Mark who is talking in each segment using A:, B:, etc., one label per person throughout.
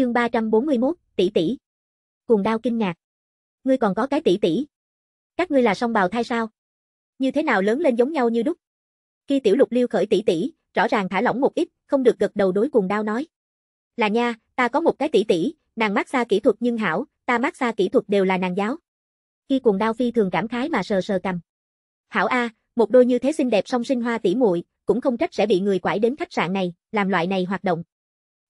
A: chương 341, tỷ tỷ. Cuồng đao kinh ngạc. Ngươi còn có cái tỷ tỷ. Các ngươi là song bào thai sao? Như thế nào lớn lên giống nhau như đúc? Khi tiểu lục liêu khởi tỷ tỷ, rõ ràng thả lỏng một ít, không được gật đầu đối cuồng đao nói. Là nha, ta có một cái tỷ tỷ, nàng mát xa kỹ thuật nhưng hảo, ta mát xa kỹ thuật đều là nàng giáo. Khi cuồng đao phi thường cảm khái mà sờ sờ cầm. Hảo A, một đôi như thế xinh đẹp song sinh hoa tỷ muội cũng không trách sẽ bị người quải đến khách sạn này, làm loại này hoạt động.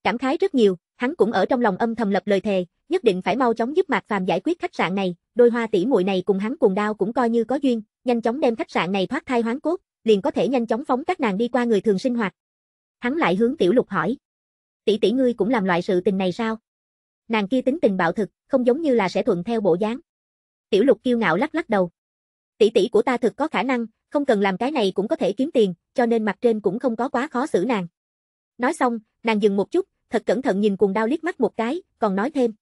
A: Cảm khái rất nhiều, Hắn cũng ở trong lòng âm thầm lập lời thề, nhất định phải mau chóng giúp Mạc Phàm giải quyết khách sạn này, đôi hoa tỷ muội này cùng hắn cùng đao cũng coi như có duyên, nhanh chóng đem khách sạn này thoát thai hoán cốt, liền có thể nhanh chóng phóng các nàng đi qua người thường sinh hoạt. Hắn lại hướng Tiểu Lục hỏi: "Tỷ tỷ ngươi cũng làm loại sự tình này sao?" Nàng kia tính tình bạo thực, không giống như là sẽ thuận theo bộ dáng. Tiểu Lục kiêu ngạo lắc lắc đầu. "Tỷ tỷ của ta thực có khả năng, không cần làm cái này cũng có thể kiếm tiền, cho nên mặt trên cũng không có quá khó xử nàng." Nói xong, nàng dừng một chút, thật cẩn thận nhìn cuồng đao liếc mắt một cái, còn nói thêm.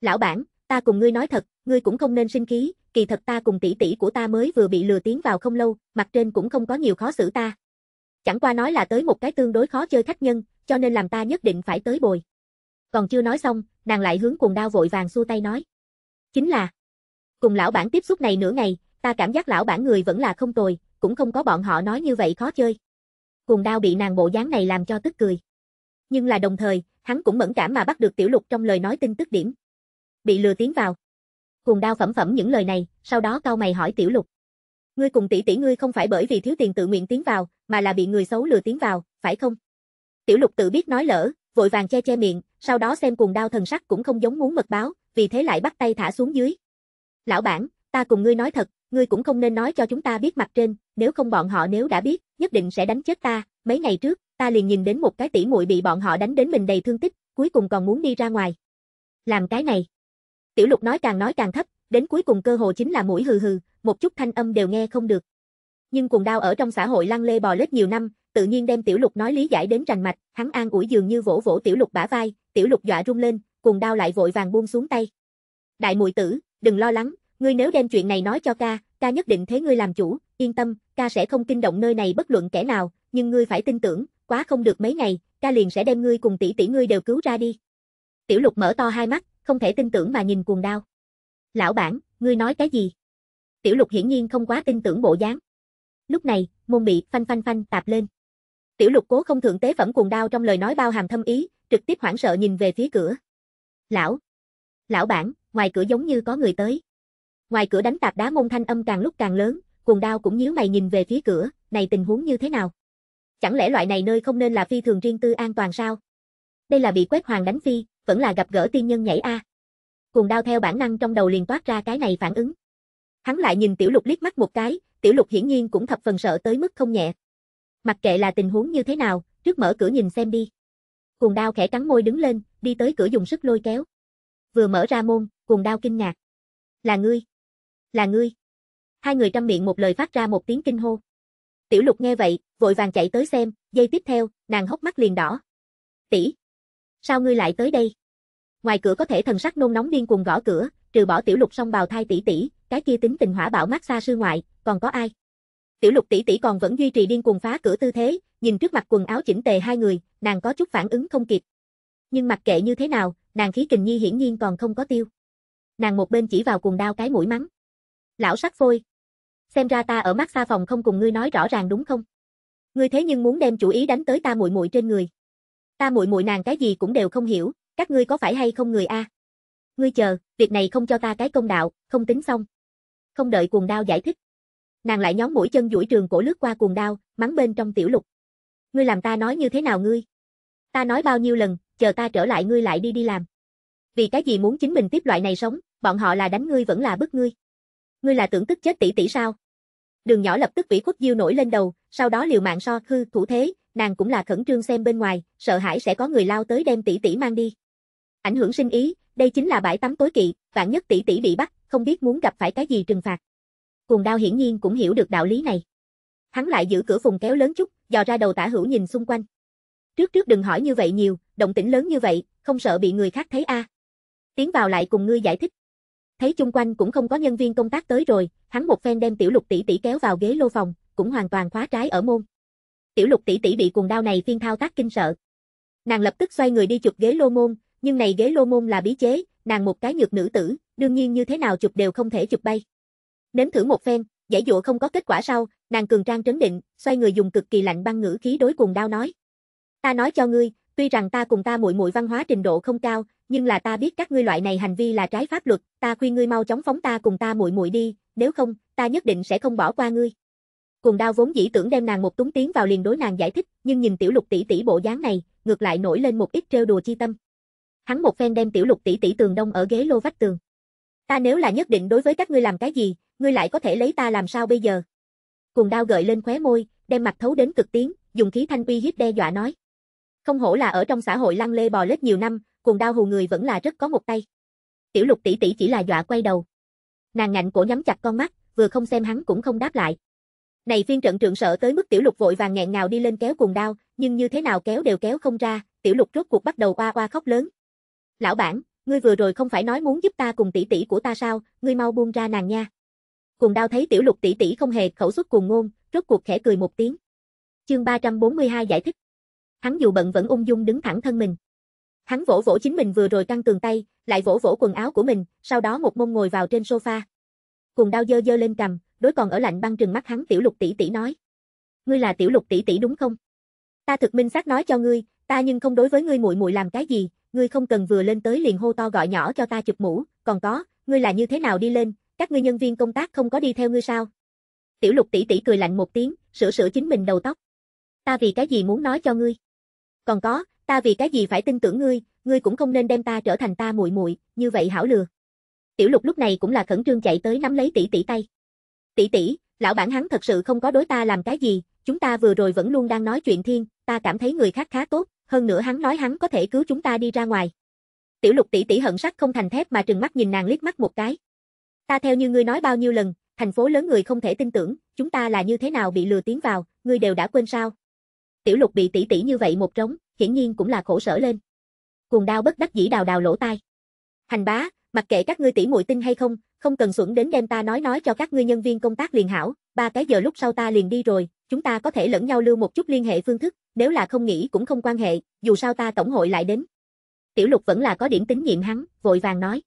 A: Lão bản, ta cùng ngươi nói thật, ngươi cũng không nên sinh khí, kỳ thật ta cùng tỷ tỷ của ta mới vừa bị lừa tiến vào không lâu, mặt trên cũng không có nhiều khó xử ta. Chẳng qua nói là tới một cái tương đối khó chơi khách nhân, cho nên làm ta nhất định phải tới bồi. Còn chưa nói xong, nàng lại hướng cuồng đao vội vàng xua tay nói. Chính là, cùng lão bản tiếp xúc này nửa ngày, ta cảm giác lão bản người vẫn là không tồi, cũng không có bọn họ nói như vậy khó chơi. Cuồng đao bị nàng bộ dáng này làm cho tức cười nhưng là đồng thời, hắn cũng mẫn cảm mà bắt được tiểu lục trong lời nói tin tức điểm. Bị lừa tiến vào. Cuồng đao phẩm phẩm những lời này, sau đó cao mày hỏi tiểu lục. Ngươi cùng tỷ tỷ ngươi không phải bởi vì thiếu tiền tự nguyện tiến vào, mà là bị người xấu lừa tiến vào, phải không? Tiểu lục tự biết nói lỡ, vội vàng che che miệng, sau đó xem cuồng đao thần sắc cũng không giống muốn mật báo, vì thế lại bắt tay thả xuống dưới. Lão bản, ta cùng ngươi nói thật, ngươi cũng không nên nói cho chúng ta biết mặt trên, nếu không bọn họ nếu đã biết, nhất định sẽ đánh chết ta, mấy ngày trước, ta liền nhìn đến một cái tỷ muội bị bọn họ đánh đến mình đầy thương tích, cuối cùng còn muốn đi ra ngoài. Làm cái này. Tiểu lục nói càng nói càng thấp, đến cuối cùng cơ hồ chính là mũi hừ hừ, một chút thanh âm đều nghe không được. Nhưng cuồng đao ở trong xã hội lăn lê bò lết nhiều năm, tự nhiên đem tiểu lục nói lý giải đến rành mạch, hắn an ủi dường như vỗ vỗ tiểu lục bả vai, tiểu lục dọa rung lên, cuồng đao lại vội vàng buông xuống tay. Đại muội tử, đừng lo lắng, ngươi nếu đem chuyện này nói cho ca, ca nhất định thế ngươi làm chủ, yên tâm, ca sẽ không kinh động nơi này bất luận kẻ nào, nhưng ngươi phải tin tưởng, quá không được mấy ngày, ca liền sẽ đem ngươi cùng tỷ tỷ ngươi đều cứu ra đi. Tiểu lục mở to hai mắt, không thể tin tưởng mà nhìn cuồng đao. Lão bản, ngươi nói cái gì? Tiểu lục hiển nhiên không quá tin tưởng bộ dáng. Lúc này, môn bị phanh phanh phanh tạp lên. Tiểu lục cố không thượng tế phẩm cuồng đao trong lời nói bao hàm thâm ý, trực tiếp hoảng sợ nhìn về phía cửa. Lão! Lão bản, ngoài cửa giống như có người tới. Ngoài cửa đánh tạp đá môn thanh âm càng lúc càng lớn, cuồng đao cũng nhíu mày nhìn về phía cửa, này tình huống như thế nào? Chẳng lẽ loại này nơi không nên là phi thường riêng tư an toàn sao? Đây là bị quét hoàng đánh phi, vẫn là gặp gỡ tiên nhân nhảy a. Cuồng đao theo bản năng trong đầu liền toát ra cái này phản ứng. Hắn lại nhìn Tiểu Lục liếc mắt một cái, Tiểu Lục hiển nhiên cũng thập phần sợ tới mức không nhẹ. Mặc kệ là tình huống như thế nào, trước mở cửa nhìn xem đi. Cuồng đao khẽ cắn môi đứng lên, đi tới cửa dùng sức lôi kéo. Vừa mở ra môn, cuồng đao kinh ngạc. Là ngươi. Là ngươi. Hai người trăm miệng một lời phát ra một tiếng kinh hô. Tiểu lục nghe vậy, vội vàng chạy tới xem, giây tiếp theo, nàng hốc mắt liền đỏ. Tỷ, Sao ngươi lại tới đây? Ngoài cửa có thể thần sắc nôn nóng điên cuồng gõ cửa, trừ bỏ tiểu lục song bào thai tỷ tỷ, cái kia tính tình hỏa bạo mát xa sư ngoại, còn có ai? Tiểu lục tỷ tỷ còn vẫn duy trì điên cuồng phá cửa tư thế, nhìn trước mặt quần áo chỉnh tề hai người, nàng có chút phản ứng không kịp. Nhưng mặc kệ như thế nào, nàng khí kình nhi hiển nhiên còn không có tiêu. Nàng một bên chỉ vào cuồng đao cái mũi mắng. Lão sắc phôi, xem ra ta ở mắt xa phòng không cùng ngươi nói rõ ràng đúng không? Ngươi thế nhưng muốn đem chủ ý đánh tới ta muội muội trên người. Ta muội muội nàng cái gì cũng đều không hiểu, các ngươi có phải hay không người a? Ngươi chờ, việc này không cho ta cái công đạo, không tính xong. Không đợi cuồng đao giải thích. Nàng lại nhón mũi chân duỗi trường cổ lướt qua cuồng đao, mắng bên trong tiểu lục. Ngươi làm ta nói như thế nào ngươi? Ta nói bao nhiêu lần, chờ ta trở lại ngươi lại đi đi làm. Vì cái gì muốn chính mình tiếp loại này sống, bọn họ là đánh ngươi vẫn là bức ngươi. Ngươi là tưởng tức chết tỷ tỷ sao? đường nhỏ lập tức vĩ khuất diêu nổi lên đầu, sau đó liều mạng so khư thủ thế, nàng cũng là khẩn trương xem bên ngoài, sợ hãi sẽ có người lao tới đem tỷ tỷ mang đi. Ảnh hưởng sinh ý, đây chính là bãi tắm tối kỵ, vạn nhất tỷ tỷ bị bắt, không biết muốn gặp phải cái gì trừng phạt. Cuồng đao hiển nhiên cũng hiểu được đạo lý này. Hắn lại giữ cửa phùng kéo lớn chút, dò ra đầu tả hữu nhìn xung quanh. Trước trước đừng hỏi như vậy nhiều, động tĩnh lớn như vậy, không sợ bị người khác thấy a. À. Tiến vào lại cùng ngươi giải thích. Thấy chung quanh cũng không có nhân viên công tác tới rồi, hắn một phen đem tiểu lục tỷ tỷ kéo vào ghế lô phòng, cũng hoàn toàn khóa trái ở môn. Tiểu lục tỷ tỷ bị cuồng đao này phiên thao tác kinh sợ. Nàng lập tức xoay người đi chụp ghế lô môn, nhưng này ghế lô môn là bí chế, nàng một cái nhược nữ tử, đương nhiên như thế nào chụp đều không thể chụp bay. Nếm thử một phen, giải dụa không có kết quả sau, nàng cường trang trấn định, xoay người dùng cực kỳ lạnh băng ngữ khí đối cuồng đao nói: "Ta nói cho ngươi, tuy rằng ta cùng ta muội muội văn hóa trình độ không cao, nhưng là ta biết các ngươi loại này hành vi là trái pháp luật, ta khuyên ngươi mau chóng phóng ta cùng ta muội muội đi, nếu không, ta nhất định sẽ không bỏ qua ngươi. Cùng đao vốn dĩ tưởng đem nàng một túng tiếng vào liền đối nàng giải thích, nhưng nhìn tiểu lục tỷ tỷ bộ dáng này, ngược lại nổi lên một ít trêu đùa chi tâm. Hắn một phen đem tiểu lục tỷ tỷ tường đông ở ghế lô vách tường. Ta nếu là nhất định đối với các ngươi làm cái gì, ngươi lại có thể lấy ta làm sao bây giờ? Cùng đao gợi lên khóe môi, đem mặt thấu đến cực tiếng, dùng khí thanh uy hiếp đe dọa nói. Không hổ là ở trong xã hội lăng lê bò lết nhiều năm, cuồng đao hù người vẫn là rất có một tay. Tiểu lục tỷ tỷ chỉ là dọa quay đầu. Nàng ngạnh cổ nhắm chặt con mắt, vừa không xem hắn cũng không đáp lại. Này phiên trận trượng sợ tới mức tiểu lục vội vàng nghẹn ngào đi lên kéo cuồng đao, nhưng như thế nào kéo đều kéo không ra, tiểu lục rốt cuộc bắt đầu oa oa khóc lớn. Lão bản, ngươi vừa rồi không phải nói muốn giúp ta cùng tỷ tỷ của ta sao, ngươi mau buông ra nàng nha. Cuồng đao thấy tiểu lục tỷ tỷ không hề khẩu xuất cuồng ngôn, rốt cuộc khẽ cười một tiếng. Chương 342 giải thích. Hắn dù bận vẫn ung dung đứng thẳng thân mình. Hắn vỗ vỗ chính mình vừa rồi căng tường tay, lại vỗ vỗ quần áo của mình, sau đó một mông ngồi vào trên sofa. Cùng đau dơ dơ lên cầm, đối còn ở lạnh băng trừng mắt hắn tiểu lục tỷ tỷ nói. Ngươi là tiểu lục tỷ tỷ đúng không? Ta thực minh xác nói cho ngươi, ta nhưng không đối với ngươi muội muội làm cái gì, ngươi không cần vừa lên tới liền hô to gọi nhỏ cho ta chụp mũ, còn có, ngươi là như thế nào đi lên, các ngươi nhân viên công tác không có đi theo ngươi sao? Tiểu lục tỷ tỷ cười lạnh một tiếng, sửa sửa chính mình đầu tóc. Ta vì cái gì muốn nói cho ngươi? Còn có, ta vì cái gì phải tin tưởng ngươi, ngươi cũng không nên đem ta trở thành ta muội muội, như vậy hảo lừa. Tiểu Lục lúc này cũng là khẩn trương chạy tới nắm lấy tỷ tỷ tay. Tỷ tỷ, lão bản hắn thật sự không có đối ta làm cái gì, chúng ta vừa rồi vẫn luôn đang nói chuyện thiên, ta cảm thấy người khác khá tốt, hơn nữa hắn nói hắn có thể cứu chúng ta đi ra ngoài. Tiểu Lục tỷ tỷ hận sắc không thành thép mà trừng mắt nhìn nàng liếc mắt một cái. Ta theo như ngươi nói bao nhiêu lần, thành phố lớn người không thể tin tưởng, chúng ta là như thế nào bị lừa tiến vào, ngươi đều đã quên sao? Tiểu Lục bị tỷ tỷ như vậy một trống, hiển nhiên cũng là khổ sở lên. Cuồng đao bất đắc dĩ đào đào lỗ tai. Hành bá, mặc kệ các ngươi tỷ muội tin hay không, không cần xuẩn đến đem ta nói nói cho các ngươi nhân viên công tác liền hảo, ba cái giờ lúc sau ta liền đi rồi, chúng ta có thể lẫn nhau lưu một chút liên hệ phương thức, nếu là không nghĩ cũng không quan hệ, dù sao ta tổng hội lại đến. Tiểu Lục vẫn là có điểm tính nhiệm hắn, vội vàng nói: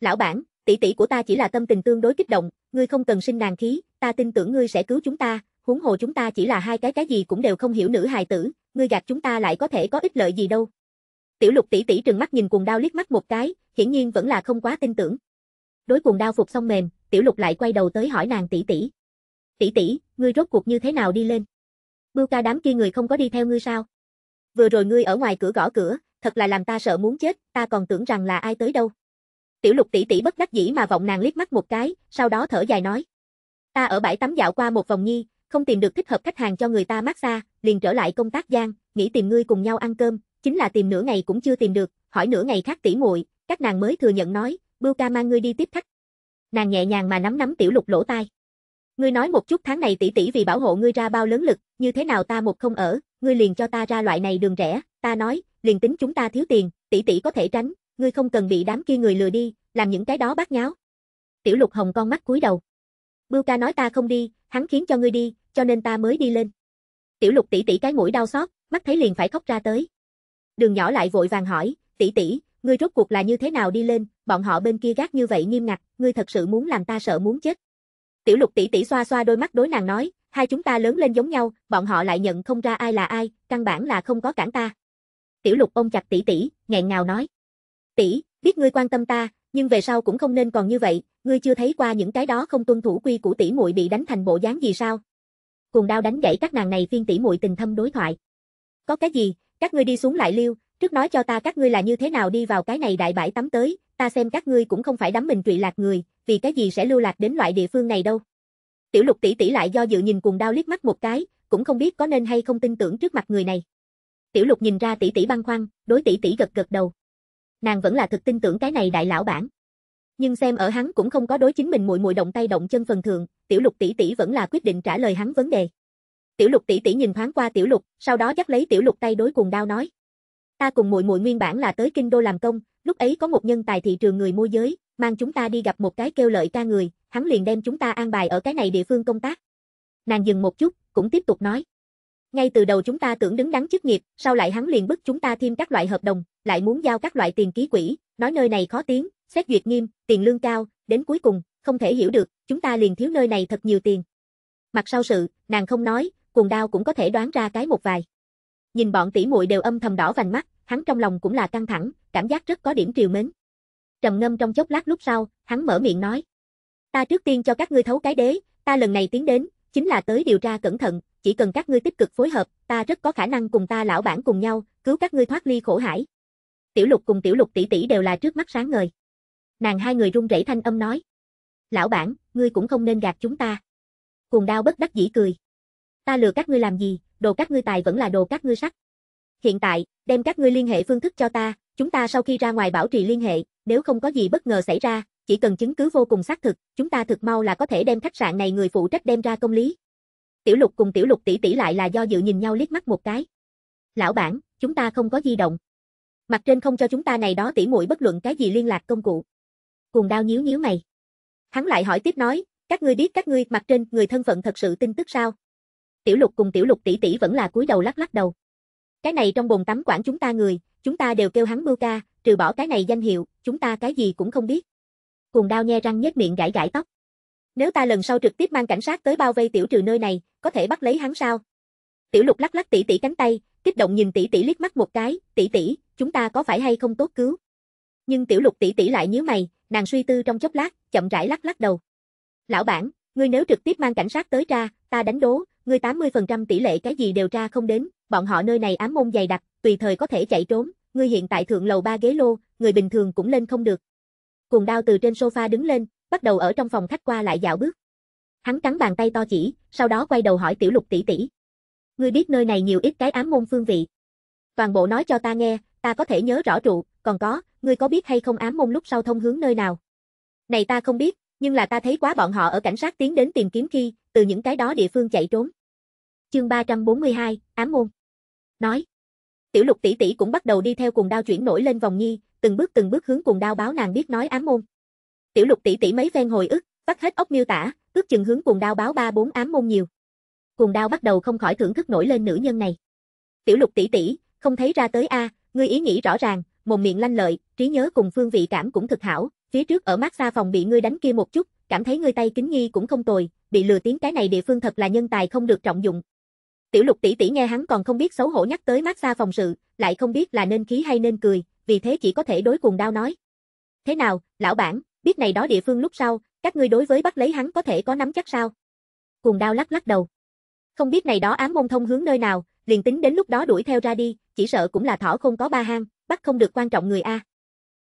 A: "Lão bản, tỷ tỷ của ta chỉ là tâm tình tương đối kích động, ngươi không cần sinh nàng khí, ta tin tưởng ngươi sẽ cứu chúng ta, huống hồ chúng ta chỉ là hai cái cái gì cũng đều không hiểu nữ hài tử, ngươi gạt chúng ta lại có thể có ích lợi gì đâu. Tiểu lục tỷ tỷ trừng mắt nhìn cuồng đao liếc mắt một cái, hiển nhiên vẫn là không quá tin tưởng. Đối cuồng đao phục xong mềm, tiểu lục lại quay đầu tới hỏi nàng tỷ tỷ. Tỷ tỷ, ngươi rốt cuộc như thế nào đi lên? Bưu ca đám kia người không có đi theo ngươi sao? Vừa rồi ngươi ở ngoài cửa gõ cửa, thật là làm ta sợ muốn chết, ta còn tưởng rằng là ai tới đâu. Tiểu lục tỷ tỷ bất đắc dĩ mà vọng nàng liếc mắt một cái, sau đó thở dài nói. Ta ở bãi tắm dạo qua một vòng nhi, không tìm được thích hợp khách hàng cho người ta massage, liền trở lại công tác Giang, nghĩ tìm ngươi cùng nhau ăn cơm, chính là tìm nửa ngày cũng chưa tìm được, hỏi nửa ngày khác tỉ muội, các nàng mới thừa nhận nói, Bưu ca mang ngươi đi tiếp khách. Nàng nhẹ nhàng mà nắm nắm tiểu lục lỗ tai. Ngươi nói một chút tháng này tỷ tỷ vì bảo hộ ngươi ra bao lớn lực, như thế nào ta một không ở, ngươi liền cho ta ra loại này đường rẻ, ta nói, liền tính chúng ta thiếu tiền, tỷ tỷ có thể tránh, ngươi không cần bị đám kia người lừa đi, làm những cái đó bát nháo. Tiểu Lục Hồng con mắt cúi đầu. Bưu ca nói ta không đi, hắn khiến cho ngươi đi, cho nên ta mới đi lên. Tiểu lục tỷ tỷ cái mũi đau xót, mắt thấy liền phải khóc ra tới. Đường nhỏ lại vội vàng hỏi, tỷ tỷ, ngươi rốt cuộc là như thế nào đi lên, bọn họ bên kia gác như vậy nghiêm ngặt, ngươi thật sự muốn làm ta sợ muốn chết. Tiểu lục tỷ tỷ xoa xoa đôi mắt đối nàng nói, hai chúng ta lớn lên giống nhau, bọn họ lại nhận không ra ai là ai, căn bản là không có cản ta. Tiểu lục ôm chặt tỷ tỷ, nghẹn ngào nói. Tỷ, biết ngươi quan tâm ta, nhưng về sau cũng không nên còn như vậy, ngươi chưa thấy qua những cái đó không tuân thủ quy củ tỷ muội bị đánh thành bộ dáng gì sao? Cuồng đao đánh gãy các nàng này phiên tỷ muội tình thâm đối thoại. Có cái gì, các ngươi đi xuống lại liêu, trước nói cho ta các ngươi là như thế nào đi vào cái này đại bãi tắm tới, ta xem các ngươi cũng không phải đắm mình trụy lạc người, vì cái gì sẽ lưu lạc đến loại địa phương này đâu. Tiểu Lục tỷ tỷ lại do dự nhìn cuồng đao liếc mắt một cái, cũng không biết có nên hay không tin tưởng trước mặt người này. Tiểu Lục nhìn ra tỷ tỷ băng khoăn, đối tỷ tỷ gật gật đầu nàng vẫn là thực tin tưởng cái này đại lão bản. Nhưng xem ở hắn cũng không có đối chính mình muội muội động tay động chân phần thường, Tiểu Lục tỷ tỷ vẫn là quyết định trả lời hắn vấn đề. Tiểu Lục tỷ tỷ nhìn thoáng qua Tiểu Lục, sau đó dắt lấy Tiểu Lục tay đối cuồng đao nói: "Ta cùng muội muội nguyên bản là tới kinh đô làm công, lúc ấy có một nhân tài thị trường người môi giới, mang chúng ta đi gặp một cái kêu lợi ca người, hắn liền đem chúng ta an bài ở cái này địa phương công tác." Nàng dừng một chút, cũng tiếp tục nói: ngay từ đầu chúng ta tưởng đứng đắn chức nghiệp, sau lại hắn liền bức chúng ta thêm các loại hợp đồng, lại muốn giao các loại tiền ký quỹ, nói nơi này khó tiến, xét duyệt nghiêm, tiền lương cao, đến cuối cùng, không thể hiểu được, chúng ta liền thiếu nơi này thật nhiều tiền. Mặt sau sự, nàng không nói, cuồng đao cũng có thể đoán ra cái một vài. Nhìn bọn tỷ muội đều âm thầm đỏ vành mắt, hắn trong lòng cũng là căng thẳng, cảm giác rất có điểm triều mến. Trầm ngâm trong chốc lát lúc sau, hắn mở miệng nói: "Ta trước tiên cho các ngươi thấu cái đế, ta lần này tiến đến, chính là tới điều tra cẩn thận, chỉ cần các ngươi tích cực phối hợp, ta rất có khả năng cùng ta lão bản cùng nhau, cứu các ngươi thoát ly khổ hải. Tiểu Lục cùng Tiểu Lục tỷ tỷ đều là trước mắt sáng ngời. Nàng hai người run rẩy thanh âm nói: "Lão bản, ngươi cũng không nên gạt chúng ta." Cuồng Đao bất đắc dĩ cười: "Ta lừa các ngươi làm gì, đồ các ngươi tài vẫn là đồ các ngươi sắc. Hiện tại, đem các ngươi liên hệ phương thức cho ta, chúng ta sau khi ra ngoài bảo trì liên hệ, nếu không có gì bất ngờ xảy ra, chỉ cần chứng cứ vô cùng xác thực, chúng ta thực mau là có thể đem khách sạn này người phụ trách đem ra công lý, Tiểu Lục cùng Tiểu Lục tỷ tỷ lại là do dự nhìn nhau liếc mắt một cái. "Lão bản, chúng ta không có di động. Mặt trên không cho chúng ta này đó tỷ muội bất luận cái gì liên lạc công cụ." Cuồng Đao nhíu nhíu mày. Hắn lại hỏi tiếp nói, "Các ngươi biết các ngươi mặt trên người thân phận thật sự tin tức sao?" Tiểu Lục cùng Tiểu Lục tỷ tỷ vẫn là cúi đầu lắc lắc đầu. "Cái này trong bồn tắm quản chúng ta người, chúng ta đều kêu hắn Mưu ca, trừ bỏ cái này danh hiệu, chúng ta cái gì cũng không biết." Cuồng Đao nhe răng nhếch miệng gãi gãi tóc. Nếu ta lần sau trực tiếp mang cảnh sát tới bao vây tiểu trừ nơi này, có thể bắt lấy hắn sao? Tiểu Lục lắc lắc tỷ tỷ cánh tay, kích động nhìn tỷ tỷ liếc mắt một cái, tỷ tỷ, chúng ta có phải hay không tốt cứu? Nhưng Tiểu Lục tỷ tỷ lại nhíu mày, nàng suy tư trong chốc lát, chậm rãi lắc lắc đầu. Lão bản, ngươi nếu trực tiếp mang cảnh sát tới ra, ta đánh đố, ngươi 80% tỷ lệ cái gì đều ra không đến, bọn họ nơi này ám môn dày đặc, tùy thời có thể chạy trốn, ngươi hiện tại thượng lầu ba ghế lô, người bình thường cũng lên không được. Cuồng đao từ trên sofa đứng lên, bắt đầu ở trong phòng khách qua lại dạo bước. Hắn cắn bàn tay to chỉ, sau đó quay đầu hỏi Tiểu Lục tỷ tỷ. Ngươi biết nơi này nhiều ít cái ám môn phương vị. Toàn bộ nói cho ta nghe, ta có thể nhớ rõ trụ, còn có, ngươi có biết hay không ám môn lúc sau thông hướng nơi nào? Này ta không biết, nhưng là ta thấy quá bọn họ ở cảnh sát tiến đến tìm kiếm khi, từ những cái đó địa phương chạy trốn. Chương 342, ám môn. Nói. Tiểu Lục tỷ tỷ cũng bắt đầu đi theo cùng đao chuyển nổi lên vòng nhi, từng bước từng bước hướng cùng đao báo nàng biết nói ám môn. Tiểu Lục tỷ tỷ mấy phen hồi ức, Tắt hết ốc miêu tả, ước chừng hướng cuồng đao báo ba bốn ám môn nhiều. Cuồng đao bắt đầu không khỏi thưởng thức nổi lên nữ nhân này. Tiểu lục tỷ tỷ, không thấy ra tới a, à, ngươi ý nghĩ rõ ràng, mồm miệng lanh lợi, trí nhớ cùng phương vị cảm cũng thực hảo, phía trước ở mát xa phòng bị ngươi đánh kia một chút, cảm thấy ngươi tay kính nghi cũng không tồi, bị lừa tiếng cái này địa phương thật là nhân tài không được trọng dụng. Tiểu lục tỷ tỷ nghe hắn còn không biết xấu hổ nhắc tới mát xa phòng sự, lại không biết là nên khí hay nên cười, vì thế chỉ có thể đối cuồng đao nói. Thế nào, lão bản, biết này đó địa phương lúc sau, các ngươi đối với bắt lấy hắn có thể có nắm chắc sao? Cuồng đao lắc lắc đầu. Không biết này đó ám môn thông hướng nơi nào, liền tính đến lúc đó đuổi theo ra đi, chỉ sợ cũng là thỏ không có ba hang, bắt không được quan trọng người a.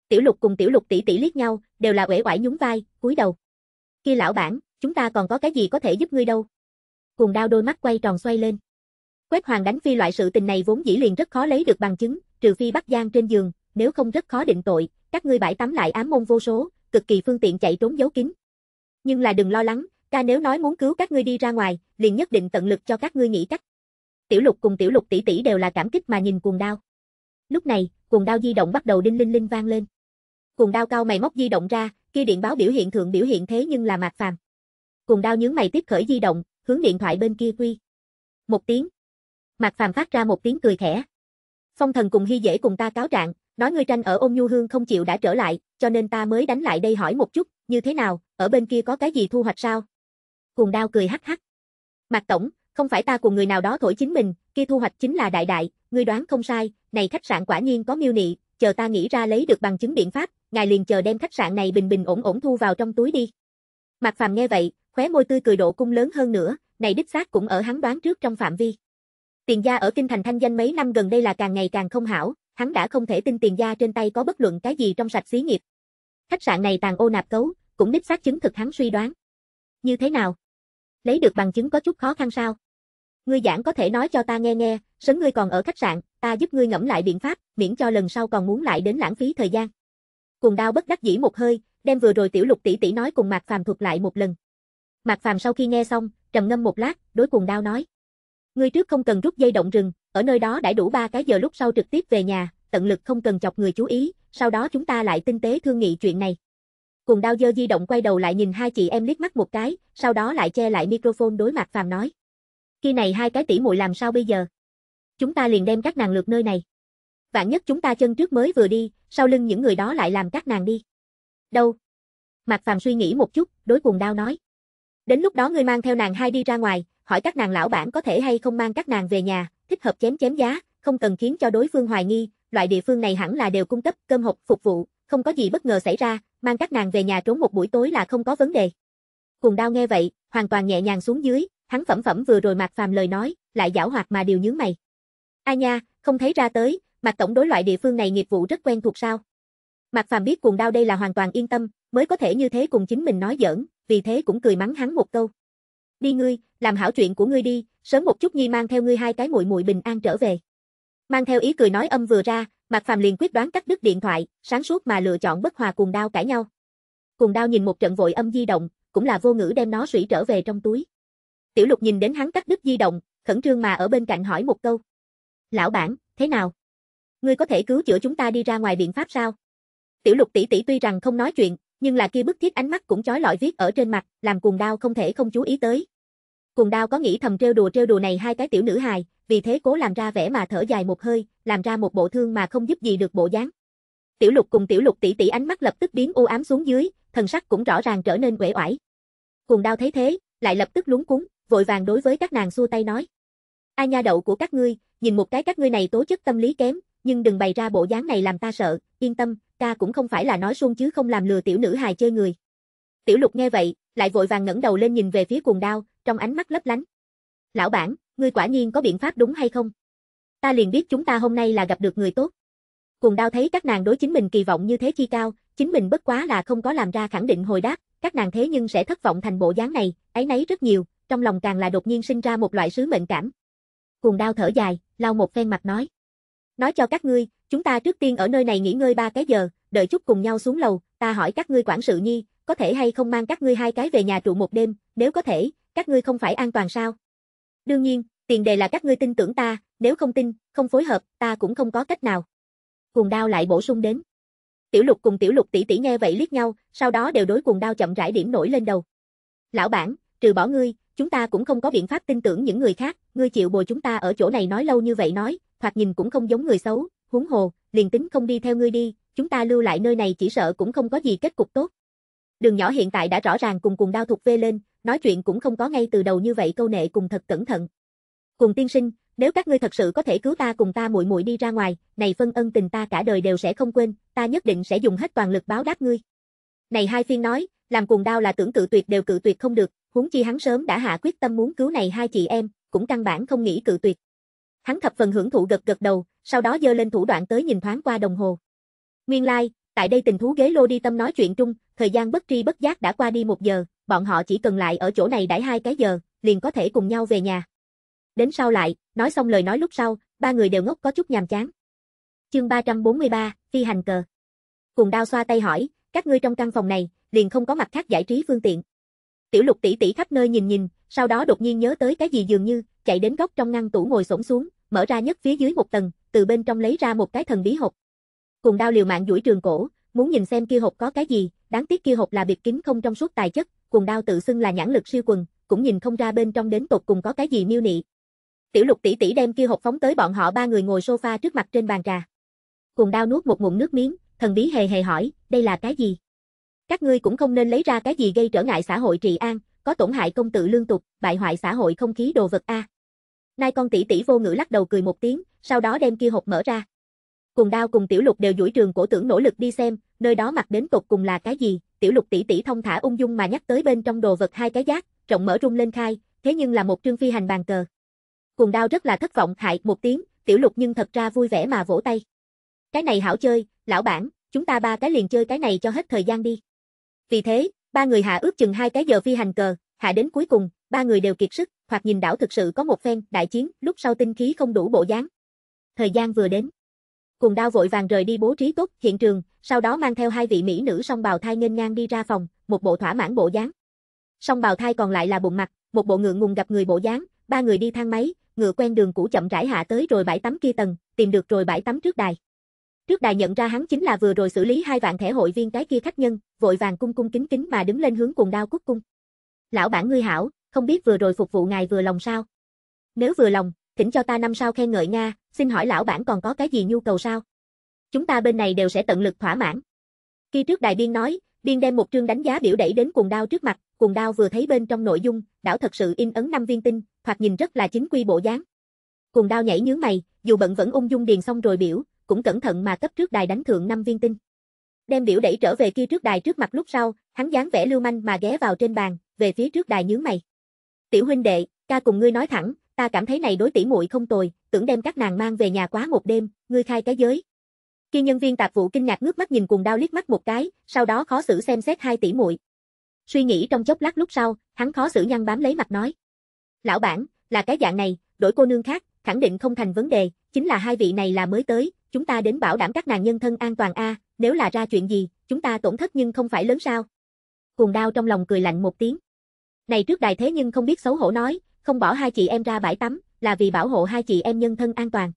A: Tiểu Lục cùng Tiểu Lục tỷ tỷ liếc nhau, đều là uể oải nhún vai, cúi đầu. Kia lão bản, chúng ta còn có cái gì có thể giúp ngươi đâu? Cuồng đao đôi mắt quay tròn xoay lên. Quách Hoàng đánh phi loại sự tình này vốn dĩ liền rất khó lấy được bằng chứng, trừ phi bắt giang trên giường, nếu không rất khó định tội, các ngươi bãi tắm lại ám môn vô số, cực kỳ phương tiện chạy trốn giấu kín. Nhưng là đừng lo lắng, ca nếu nói muốn cứu các ngươi đi ra ngoài, liền nhất định tận lực cho các ngươi nghỉ cách. Tiểu Lục cùng Tiểu Lục tỷ tỷ đều là cảm kích mà nhìn cuồng đao. Lúc này, cuồng đao di động bắt đầu đinh linh linh vang lên. Cuồng đao cao mày móc di động ra, kia điện báo biểu hiện thượng biểu hiện thế nhưng là mạc phàm. Cuồng đao nhướng mày tiếp khởi di động, hướng điện thoại bên kia quy. Một tiếng. Mạc Phàm phát ra một tiếng cười khẽ. Phong thần cùng hy dễ cùng ta cáo trạng, Nói ngươi tranh ở ôn nhu hương không chịu đã trở lại, cho nên ta mới đánh lại đây hỏi một chút, như thế nào, ở bên kia có cái gì thu hoạch sao? Cuồng đao cười hắc hắc. mặt Tổng, không phải ta cùng người nào đó thổi chính mình, kia thu hoạch chính là đại đại, ngươi đoán không sai, này khách sạn quả nhiên có miêu nị, chờ ta nghĩ ra lấy được bằng chứng biện pháp, ngài liền chờ đem khách sạn này bình bình ổn ổn thu vào trong túi đi. Mặt Phàm nghe vậy, khóe môi tươi cười độ cung lớn hơn nữa, này đích xác cũng ở hắn đoán trước trong phạm vi. Tiền gia ở kinh thành thanh danh mấy năm gần đây là càng ngày càng không hảo, hắn đã không thể tin tiền gia trên tay có bất luận cái gì trong sạch xí nghiệp. Khách sạn này tàn ô nạp cấu, cũng đích xác chứng thực hắn suy đoán. Như thế nào? Lấy được bằng chứng có chút khó khăn sao? Ngươi giảng có thể nói cho ta nghe nghe, sớm ngươi còn ở khách sạn, ta giúp ngươi ngẫm lại biện pháp, miễn cho lần sau còn muốn lại đến lãng phí thời gian. Cùng đao bất đắc dĩ một hơi, đem vừa rồi tiểu lục tỷ tỷ nói cùng Mạc Phàm thuật lại một lần. Mạc Phàm sau khi nghe xong, trầm ngâm một lát, đối cùng đao nói: "Ngươi trước không cần rút dây động rừng, ở nơi đó đãi đủ ba cái giờ lúc sau trực tiếp về nhà, tận lực không cần chọc người chú ý, sau đó chúng ta lại tinh tế thương nghị chuyện này. Cùng đao dơ di động quay đầu lại nhìn hai chị em liếc mắt một cái, sau đó lại che lại microphone đối mặt phàm nói. Khi này hai cái tỷ muội làm sao bây giờ? Chúng ta liền đem các nàng lượt nơi này. Vạn nhất chúng ta chân trước mới vừa đi, sau lưng những người đó lại làm các nàng đi. Đâu? mặt Phàm suy nghĩ một chút, đối cùng đao nói. Đến lúc đó ngươi mang theo nàng hai đi ra ngoài, hỏi các nàng lão bản có thể hay không mang các nàng về nhà, thích hợp chém chém giá, không cần khiến cho đối phương hoài nghi, loại địa phương này hẳn là đều cung cấp cơm hộp phục vụ, không có gì bất ngờ xảy ra, mang các nàng về nhà trốn một buổi tối là không có vấn đề. Cùng đao nghe vậy, hoàn toàn nhẹ nhàng xuống dưới, hắn phẩm phẩm vừa rồi Mạc Phàm lời nói, lại giảo hoạt mà điều nhướng mày. A nha, không thấy ra tới, Mạc tổng đối loại địa phương này nghiệp vụ rất quen thuộc sao? Mạc Phàm biết cuồng đao đây là hoàn toàn yên tâm, mới có thể như thế cùng chính mình nói giỡn, vì thế cũng cười mắng hắn một câu. Đi ngươi, làm hảo chuyện của ngươi đi, sớm một chút nhi mang theo ngươi hai cái muội muội bình an trở về. Mang theo ý cười nói âm vừa ra, Mạc Phàm liền quyết đoán cắt đứt điện thoại, sáng suốt mà lựa chọn bất hòa cùng đao cãi nhau. Cùng đao nhìn một trận vội âm di động, cũng là vô ngữ đem nó rỉ trở về trong túi. Tiểu Lục nhìn đến hắn cắt đứt di động, khẩn trương mà ở bên cạnh hỏi một câu. "Lão bản, thế nào? Ngươi có thể cứu chữa chúng ta đi ra ngoài biện pháp sao?" Tiểu Lục tỷ tỷ tuy rằng không nói chuyện, nhưng là kia bức thiết ánh mắt cũng chói lọi viết ở trên mặt, làm cuồng đao không thể không chú ý tới, Cùng đao có nghĩ thầm trêu đùa trêu đùa này hai cái tiểu nữ hài, vì thế cố làm ra vẻ mà thở dài một hơi, làm ra một bộ thương mà không giúp gì được bộ dáng. Tiểu Lục cùng Tiểu Lục tỷ tỷ ánh mắt lập tức biến u ám xuống dưới, thần sắc cũng rõ ràng trở nên uể oải. Cùng đao thấy thế, lại lập tức lúng cuống, vội vàng đối với các nàng xua tay nói: Ai nha đậu của các ngươi, nhìn một cái các ngươi này tố chất tâm lý kém, nhưng đừng bày ra bộ dáng này làm ta sợ, yên tâm, ca cũng không phải là nói suông chứ không làm lừa tiểu nữ hài chơi người." Tiểu Lục nghe vậy, lại vội vàng ngẩng đầu lên nhìn về phía cuồng đao, trong ánh mắt lấp lánh. Lão bản, ngươi quả nhiên có biện pháp đúng hay không? Ta liền biết chúng ta hôm nay là gặp được người tốt. Cùng đao thấy các nàng đối chính mình kỳ vọng như thế chi cao, chính mình bất quá là không có làm ra khẳng định hồi đáp, các nàng thế nhưng sẽ thất vọng thành bộ dáng này, ấy nấy rất nhiều, trong lòng càng là đột nhiên sinh ra một loại sứ mệnh cảm. Cùng đao thở dài, lau một phen mặt nói. Nói cho các ngươi, chúng ta trước tiên ở nơi này nghỉ ngơi ba cái giờ, đợi chút cùng nhau xuống lầu, ta hỏi các ngươi quản sự nhi, có thể hay không mang các ngươi hai cái về nhà trụ một đêm, nếu có thể, các ngươi không phải an toàn sao? Đương nhiên, tiền đề là các ngươi tin tưởng ta, nếu không tin, không phối hợp, ta cũng không có cách nào. Cuồng đao lại bổ sung đến. Tiểu lục cùng tiểu lục tỷ tỷ nghe vậy liếc nhau, sau đó đều đối cuồng đao chậm rãi điểm nổi lên đầu. Lão bản, trừ bỏ ngươi, chúng ta cũng không có biện pháp tin tưởng những người khác, ngươi chịu bồi chúng ta ở chỗ này nói lâu như vậy nói, thoạt nhìn cũng không giống người xấu, huống hồ, liền tính không đi theo ngươi đi, chúng ta lưu lại nơi này chỉ sợ cũng không có gì kết cục tốt. Đường nhỏ hiện tại đã rõ ràng cùng cuồng đao thuộc về lên, nói chuyện cũng không có ngay từ đầu như vậy câu nệ cùng thật cẩn thận. Cùng tiên sinh, nếu các ngươi thật sự có thể cứu ta cùng ta muội muội đi ra ngoài, này phân ân tình ta cả đời đều sẽ không quên, ta nhất định sẽ dùng hết toàn lực báo đáp ngươi. Này hai phiên nói, làm cùng đau là tưởng cự tuyệt đều cự tuyệt không được, huống chi hắn sớm đã hạ quyết tâm muốn cứu này hai chị em, cũng căn bản không nghĩ cự tuyệt. Hắn thập phần hưởng thụ gật gật đầu, sau đó giơ lên thủ đoạn tới nhìn thoáng qua đồng hồ. Nguyên lai, like, tại đây tình thú ghế lô đi tâm nói chuyện chung, thời gian bất tri bất giác đã qua đi một giờ, bọn họ chỉ cần lại ở chỗ này đãi hai cái giờ, liền có thể cùng nhau về nhà. Đến sau lại, nói xong lời nói lúc sau, ba người đều ngốc có chút nhàm chán. Chương 343, phi hành cờ. Cùng đao xoa tay hỏi, các ngươi trong căn phòng này, liền không có mặt khác giải trí phương tiện. Tiểu Lục tỷ tỷ khắp nơi nhìn nhìn, sau đó đột nhiên nhớ tới cái gì dường như, chạy đến góc trong ngăn tủ ngồi xổm xuống, mở ra nhất phía dưới một tầng, từ bên trong lấy ra một cái thần bí hộp. Cùng đao liều mạng duỗi trường cổ, muốn nhìn xem kia hộp có cái gì, đáng tiếc kia hộp là biệt kín không trong suốt tài chất, cuồng đao tự xưng là nhãn lực siêu quần, cũng nhìn không ra bên trong đến tột cùng có cái gì miêu nị. Tiểu lục tỷ tỷ đem kia hộp phóng tới bọn họ ba người ngồi sofa trước mặt trên bàn trà. Cuồng đao nuốt một ngụm nước miếng, thần bí hề hề hỏi, đây là cái gì? Các ngươi cũng không nên lấy ra cái gì gây trở ngại xã hội trị an, có tổn hại công tử lương tục, bại hoại xã hội không khí đồ vật a. Nai con tỷ tỷ vô ngữ lắc đầu cười một tiếng, sau đó đem kia hộp mở ra. Cùng đao cùng tiểu lục đều duỗi trường cổ tưởng nỗ lực đi xem, nơi đó mặc đến tột cùng là cái gì, tiểu lục tỷ tỷ thông thả ung dung mà nhắc tới bên trong đồ vật hai cái giác, rộng mở rung lên khai, thế nhưng là một trương phi hành bàn cờ. Cuồng đao rất là thất vọng hại một tiếng, tiểu lục nhưng thật ra vui vẻ mà vỗ tay. Cái này hảo chơi, lão bản, chúng ta ba cái liền chơi cái này cho hết thời gian đi. Vì thế, ba người hạ ước chừng hai cái giờ phi hành cờ, hạ đến cuối cùng, ba người đều kiệt sức, hoặc nhìn đảo thực sự có một phen đại chiến, lúc sau tinh khí không đủ bộ dáng. Thời gian vừa đến cùng đao vội vàng rời đi bố trí tốt hiện trường, sau đó mang theo hai vị mỹ nữ song bào thai nghênh ngang đi ra phòng, một bộ thỏa mãn bộ dáng. Song bào thai còn lại là bụng mặt, một bộ ngựa ngùng gặp người bộ dáng, ba người đi thang máy, ngựa quen đường cũ chậm rãi hạ tới rồi bãi tắm kia tầng, tìm được rồi bãi tắm trước đài. Trước đài nhận ra hắn chính là vừa rồi xử lý hai vạn thẻ hội viên cái kia khách nhân, vội vàng cung cung kính kính mà đứng lên hướng cùng đao cúc cung. Lão bản ngươi hảo, không biết vừa rồi phục vụ ngài vừa lòng sao? Nếu vừa lòng, thỉnh cho ta năm sao khen ngợi Nga, xin hỏi lão bản còn có cái gì nhu cầu sao? Chúng ta bên này đều sẽ tận lực thỏa mãn. Khi trước đại biên nói, biên đem một trương đánh giá biểu đẩy đến cuồng đao trước mặt, cuồng đao vừa thấy bên trong nội dung, đảo thật sự in ấn năm viên tinh, thoạt nhìn rất là chính quy bộ dáng. Cuồng đao nhảy nhướng mày, dù bận vẫn ung dung điền xong rồi biểu, cũng cẩn thận mà cấp trước đài đánh thượng năm viên tinh. Đem biểu đẩy trở về kia trước đài trước mặt lúc sau, hắn dáng vẻ lưu manh mà ghé vào trên bàn, về phía trước đài nhướng mày. "Tiểu huynh đệ, ca cùng ngươi nói thẳng, ta cảm thấy này đối tỷ muội không tồi, tưởng đem các nàng mang về nhà quá một đêm, ngươi khai cái giới. Kia nhân viên tạp vụ kinh ngạc ngước mắt nhìn cuồng đao liếc mắt một cái, sau đó khó xử xem xét hai tỷ muội. Suy nghĩ trong chốc lát lúc sau, hắn khó xử nhăn bám lấy mặt nói. Lão bản, là cái dạng này, đổi cô nương khác, khẳng định không thành vấn đề, chính là hai vị này là mới tới, chúng ta đến bảo đảm các nàng nhân thân an toàn a, nếu là ra chuyện gì, chúng ta tổn thất nhưng không phải lớn sao. Cuồng đao trong lòng cười lạnh một tiếng. Này trước đài thế nhưng không biết xấu hổ nói, không bỏ hai chị em ra bãi tắm, là vì bảo hộ hai chị em nhân thân an toàn.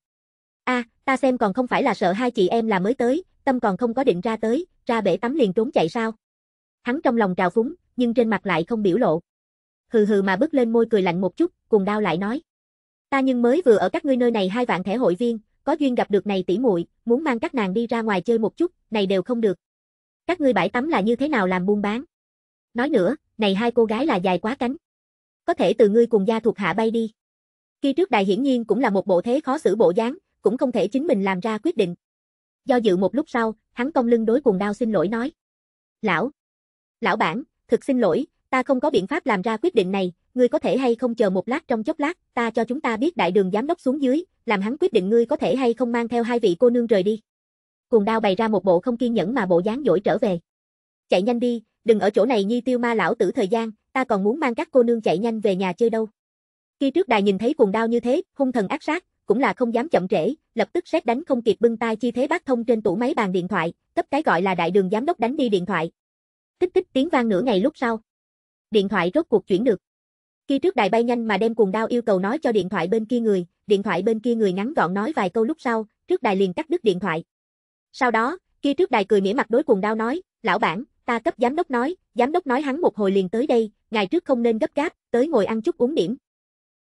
A: A, à, ta xem còn không phải là sợ hai chị em là mới tới, tâm còn không có định ra tới, ra bể tắm liền trốn chạy sao? Hắn trong lòng trào phúng, nhưng trên mặt lại không biểu lộ. Hừ hừ mà bước lên môi cười lạnh một chút, cùng đau lại nói: "Ta nhưng mới vừa ở các ngươi nơi này hai vạn thẻ hội viên, có duyên gặp được này tỷ muội, muốn mang các nàng đi ra ngoài chơi một chút, này đều không được. Các ngươi bãi tắm là như thế nào làm buôn bán?" Nói nữa, này hai cô gái là dài quá cánh có thể từ ngươi cùng gia thuộc hạ bay đi. Khi trước đại hiển nhiên cũng là một bộ thế khó xử bộ dáng, cũng không thể chính mình làm ra quyết định. Do dự một lúc sau, hắn cong lưng đối cùng đao xin lỗi nói. Lão! Lão bản, thực xin lỗi, ta không có biện pháp làm ra quyết định này, ngươi có thể hay không chờ một lát trong chốc lát, ta cho chúng ta biết đại đường giám đốc xuống dưới, làm hắn quyết định ngươi có thể hay không mang theo hai vị cô nương rời đi. Cùng đao bày ra một bộ không kiên nhẫn mà bộ dáng dỗi trở về. Chạy nhanh đi, đừng ở chỗ này nhi tiêu ma lão tử thời gian, ta còn muốn mang các cô nương chạy nhanh về nhà chơi đâu. Khi trước đài nhìn thấy cuồng đao như thế, hung thần ác sát, cũng là không dám chậm trễ, lập tức xét đánh không kịp bưng tay chi thế bác thông trên tủ máy bàn điện thoại, cấp cái gọi là đại đường giám đốc đánh đi điện thoại. Tích tích tiếng vang nửa ngày lúc sau. Điện thoại rốt cuộc chuyển được. Khi trước đài bay nhanh mà đem cuồng đao yêu cầu nói cho điện thoại bên kia người, điện thoại bên kia người ngắn gọn nói vài câu lúc sau, trước đài liền cắt đứt điện thoại. Sau đó, khi trước đài cười mỉa mặt đối cuồng đao nói, lão bản, Ta cấp giám đốc nói, giám đốc nói hắn một hồi liền tới đây, ngày trước không nên gấp gáp, tới ngồi ăn chút uống điểm.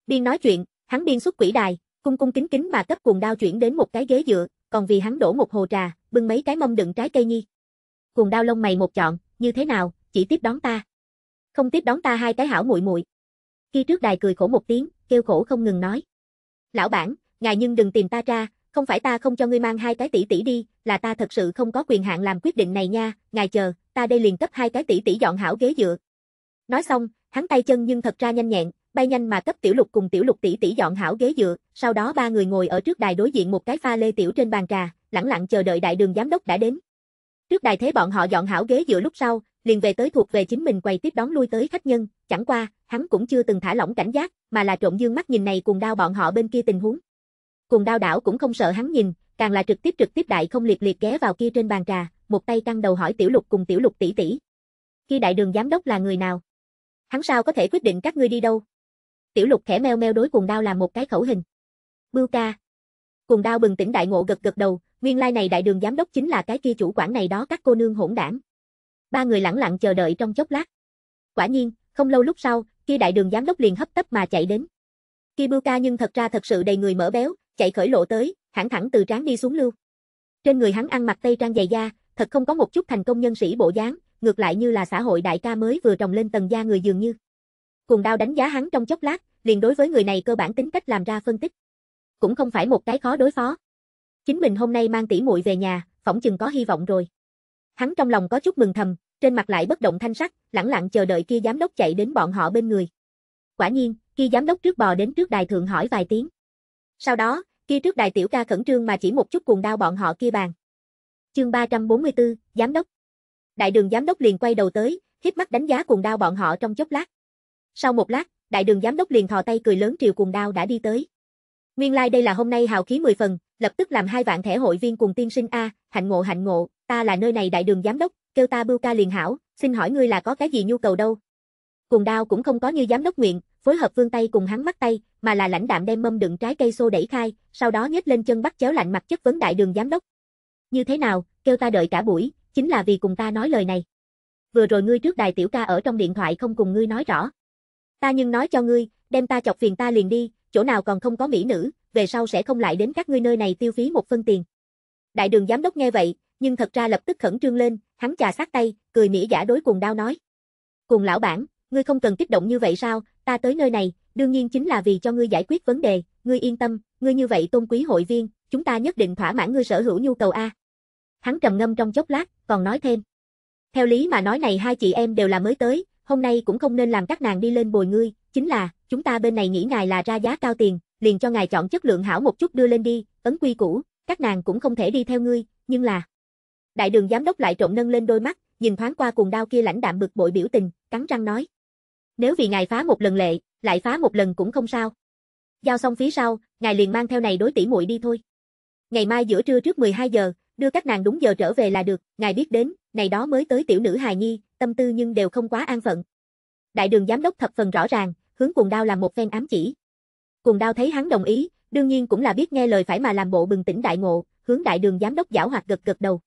A: Biên nói chuyện, hắn biên xuất quỷ đài, cung cung kính kính mà cấp cuồng đao chuyển đến một cái ghế dựa, còn vì hắn đổ một hồ trà, bưng mấy cái mâm đựng trái cây nhi. Cuồng đao lông mày một chọn, như thế nào, chỉ tiếp đón ta. Không tiếp đón ta hai cái hảo muội muội. Khi trước đài cười khổ một tiếng, kêu khổ không ngừng nói. Lão bản, ngài nhưng đừng tìm ta ra, không phải ta không cho ngươi mang hai cái tỷ tỷ đi, là ta thật sự không có quyền hạn làm quyết định này nha, ngài chờ, ta đây liền cấp hai cái tỷ tỷ dọn hảo ghế dựa. Nói xong, hắn tay chân nhưng thật ra nhanh nhẹn, bay nhanh mà cấp tiểu lục cùng tiểu lục tỷ tỷ dọn hảo ghế dựa, sau đó ba người ngồi ở trước đài đối diện một cái pha lê tiểu trên bàn trà, lặng lặng chờ đợi đại đường giám đốc đã đến. Trước đài thấy bọn họ dọn hảo ghế dựa lúc sau, liền về tới thuộc về chính mình quầy tiếp đón lui tới khách nhân, chẳng qua, hắn cũng chưa từng thả lỏng cảnh giác, mà là trộm dương mắt nhìn này cùng đao bọn họ bên kia tình huống. Cùng đao đảo cũng không sợ hắn nhìn, càng là trực tiếp trực tiếp đại không liệt liệt ghé vào kia trên bàn trà, một tay căng đầu hỏi tiểu lục cùng tiểu lục tỷ tỷ. kia đại đường giám đốc là người nào? Hắn sao có thể quyết định các ngươi đi đâu? Tiểu lục khẽ meo meo đối cùng đao làm một cái khẩu hình. Bưu ca. Cùng đao bừng tỉnh đại ngộ gật gật đầu, nguyên lai like này đại đường giám đốc chính là cái kia chủ quản này đó các cô nương hỗn đảng. Ba người lặng lặng chờ đợi trong chốc lát. Quả nhiên, không lâu lúc sau, kia đại đường giám đốc liền hấp tấp mà chạy đến. Kia bưu ca nhưng thật ra thật sự đầy người mỡ béo, chạy khởi lộ tới, hẳn thẳng từ trán đi xuống lưu. Trên người hắn ăn mặc tây trang dày da, thật không có một chút thành công nhân sĩ bộ dáng, ngược lại như là xã hội đại ca mới vừa trồng lên tầng da người dường như. Cùng đao đánh giá hắn trong chốc lát, liền đối với người này cơ bản tính cách làm ra phân tích. Cũng không phải một cái khó đối phó. Chính mình hôm nay mang tỷ muội về nhà, phỏng chừng có hy vọng rồi. Hắn trong lòng có chút mừng thầm, trên mặt lại bất động thanh sắc, lẳng lặng chờ đợi kia giám đốc chạy đến bọn họ bên người. Quả nhiên, kia giám đốc trước bò đến trước đài thượng hỏi vài tiếng. Sau đó, kia trước đại tiểu ca khẩn trương mà chỉ một chút cuồng đao bọn họ kia bàn. Chương 344, giám đốc. Đại đường giám đốc liền quay đầu tới, híp mắt đánh giá cuồng đao bọn họ trong chốc lát. Sau một lát, đại đường giám đốc liền thò tay cười lớn triều cuồng đao đã đi tới. Nguyên lai like đây là hôm nay hào khí 10 phần, lập tức làm hai vạn thẻ hội viên cùng tiên sinh a, hạnh ngộ hạnh ngộ, ta là nơi này đại đường giám đốc, kêu ta Bưu ca liền hảo, xin hỏi ngươi là có cái gì nhu cầu đâu? Cuồng đao cũng không có như giám đốc nguyện, phối hợp vương tay cùng hắn bắt tay, mà là lãnh đạm đem mâm đựng trái cây xô đẩy khai, sau đó nhếch lên chân bắt chéo lạnh mặt chất vấn đại đường giám đốc. Như thế nào, kêu ta đợi cả buổi, chính là vì cùng ta nói lời này. Vừa rồi ngươi trước đài tiểu ca ở trong điện thoại không cùng ngươi nói rõ. Ta nhưng nói cho ngươi, đem ta chọc phiền ta liền đi, chỗ nào còn không có mỹ nữ, về sau sẽ không lại đến các ngươi nơi này tiêu phí một phân tiền. Đại đường giám đốc nghe vậy, nhưng thật ra lập tức khẩn trương lên, hắn chà sát tay, cười mỉa giả đối cùng đau nói. Cùng lão bản, ngươi không cần kích động như vậy sao, ta tới nơi này, đương nhiên chính là vì cho ngươi giải quyết vấn đề, ngươi yên tâm, ngươi như vậy tôn quý hội viên, chúng ta nhất định thỏa mãn ngươi sở hữu nhu cầu a. Hắn trầm ngâm trong chốc lát, còn nói thêm. Theo lý mà nói này hai chị em đều là mới tới, hôm nay cũng không nên làm các nàng đi lên bồi ngươi, chính là, chúng ta bên này nghĩ ngài là ra giá cao tiền, liền cho ngài chọn chất lượng hảo một chút đưa lên đi, ấn quy cũ, các nàng cũng không thể đi theo ngươi, nhưng là... Đại đường giám đốc lại trộn nâng lên đôi mắt, nhìn thoáng qua cuồng đao kia lãnh đạm bực bội biểu tình, cắn răng nói. Nếu vì ngài phá một lần lệ, lại phá một lần cũng không sao. Giao xong phía sau, ngài liền mang theo này đối tỷ muội đi thôi. Ngày mai giữa trưa trước 12 giờ, đưa các nàng đúng giờ trở về là được, ngài biết đến, này đó mới tới tiểu nữ hài nhi, tâm tư nhưng đều không quá an phận. Đại đường giám đốc thập phần rõ ràng, hướng cuồng đao làm một phen ám chỉ. Cuồng đao thấy hắn đồng ý, đương nhiên cũng là biết nghe lời phải mà làm bộ bừng tỉnh đại ngộ, hướng đại đường giám đốc giảo hoạt gật gật đầu.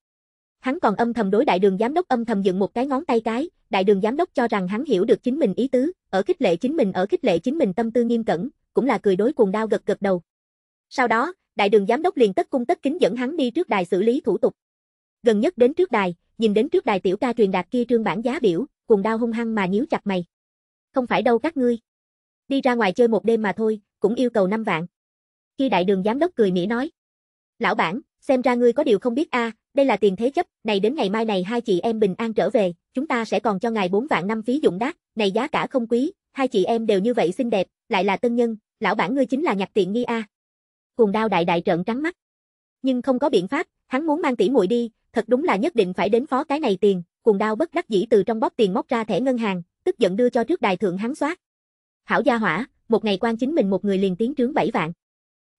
A: Hắn còn âm thầm đối đại đường giám đốc âm thầm dựng một cái ngón tay cái, đại đường giám đốc cho rằng hắn hiểu được chính mình ý tứ, ở khích lệ chính mình ở khích lệ chính mình tâm tư nghiêm cẩn, cũng là cười đối cuồng đao gật gật đầu. Sau đó, đại đường giám đốc liền tất cung tất kính dẫn hắn đi trước đài xử lý thủ tục. Gần nhất đến trước đài, nhìn đến trước đài tiểu ca truyền đạt kia trương bản giá biểu, cuồng đao hung hăng mà nhíu chặt mày. Không phải đâu các ngươi. Đi ra ngoài chơi một đêm mà thôi, cũng yêu cầu 5 vạn. Khi đại đường giám đốc cười mỉa nói. Lão bản, xem ra ngươi có điều không biết a, à, đây là tiền thế chấp, này đến ngày mai này hai chị em bình an trở về, chúng ta sẽ còn cho ngài 4 vạn năm phí dụng đát, này giá cả không quý, hai chị em đều như vậy xinh đẹp, lại là tân nhân, lão bản ngươi chính là nhặt tiện nghi a. Cuồng đao đại đại trợn trắng mắt. Nhưng không có biện pháp, hắn muốn mang tỷ muội đi, thật đúng là nhất định phải đến phó cái này tiền, cuồng đao bất đắc dĩ từ trong bóp tiền móc ra thẻ ngân hàng, tức giận đưa cho trước đài thượng hắn soát. Hảo gia hỏa, một ngày quan chính mình một người liền tiến trướng 7 vạn.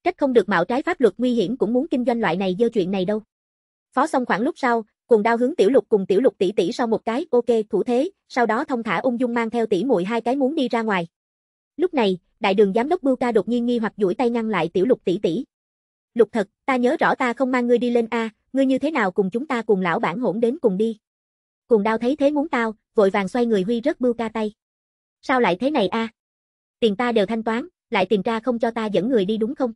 A: Trách không được mạo trái pháp luật nguy hiểm cũng muốn kinh doanh loại này dơ chuyện này đâu. Phó xong khoảng lúc sau, cuồng đao hướng tiểu lục cùng tiểu lục tỷ tỷ sau một cái ok thủ thế, sau đó thông thả ung dung mang theo tỷ muội hai cái muốn đi ra ngoài. Lúc này, đại đường giám đốc Bưu Ca đột nhiên nghi hoặc duỗi tay ngăn lại tiểu lục tỷ tỷ. Lục thật, ta nhớ rõ ta không mang ngươi đi lên a, ngươi như thế nào cùng chúng ta cùng lão bản hỗn đến cùng đi. Cuồng đao thấy thế muốn tao, vội vàng xoay người huy rất Bưu Ca tay. Sao lại thế này a? Tiền ta đều thanh toán, lại tìm ra không cho ta dẫn người đi đúng không?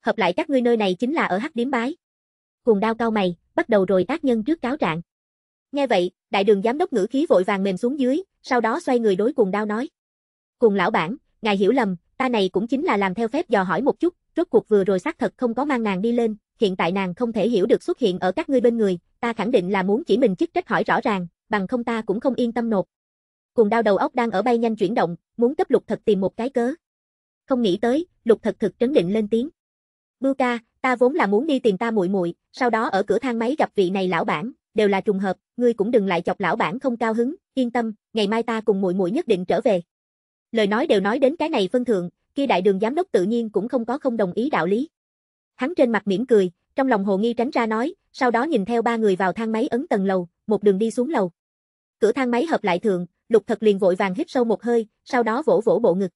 A: Hợp lại các ngươi nơi này chính là ở Hắc Điếm Bái. Cuồng đao cao mày, bắt đầu rồi ác nhân trước cáo trạng. Nghe vậy, đại đường giám đốc ngữ khí vội vàng mềm xuống dưới, sau đó xoay người đối cùng đao nói. Cùng lão bản, ngài hiểu lầm, ta này cũng chính là làm theo phép dò hỏi một chút, rốt cuộc vừa rồi xác thật không có mang nàng đi lên, hiện tại nàng không thể hiểu được xuất hiện ở các ngươi bên người, ta khẳng định là muốn chỉ mình chức trách hỏi rõ ràng, bằng không ta cũng không yên tâm nộp. Cùng đao đầu óc đang ở bay nhanh chuyển động, muốn cấp lục thật tìm một cái cớ. Không nghĩ tới, lục thật thực trấn định lên tiếng. Bưu ca, ta vốn là muốn đi tiền ta muội muội, sau đó ở cửa thang máy gặp vị này lão bản, đều là trùng hợp, ngươi cũng đừng lại chọc lão bản không cao hứng, yên tâm, ngày mai ta cùng muội muội nhất định trở về. Lời nói đều nói đến cái này phân thượng, kia đại đường giám đốc tự nhiên cũng không có không đồng ý đạo lý. Hắn trên mặt mỉm cười, trong lòng hồ nghi tránh ra nói, sau đó nhìn theo ba người vào thang máy ấn tầng lầu, một đường đi xuống lầu. Cửa thang máy hợp lại thường, Lục Thật liền vội vàng hít sâu một hơi, sau đó vỗ vỗ bộ ngực.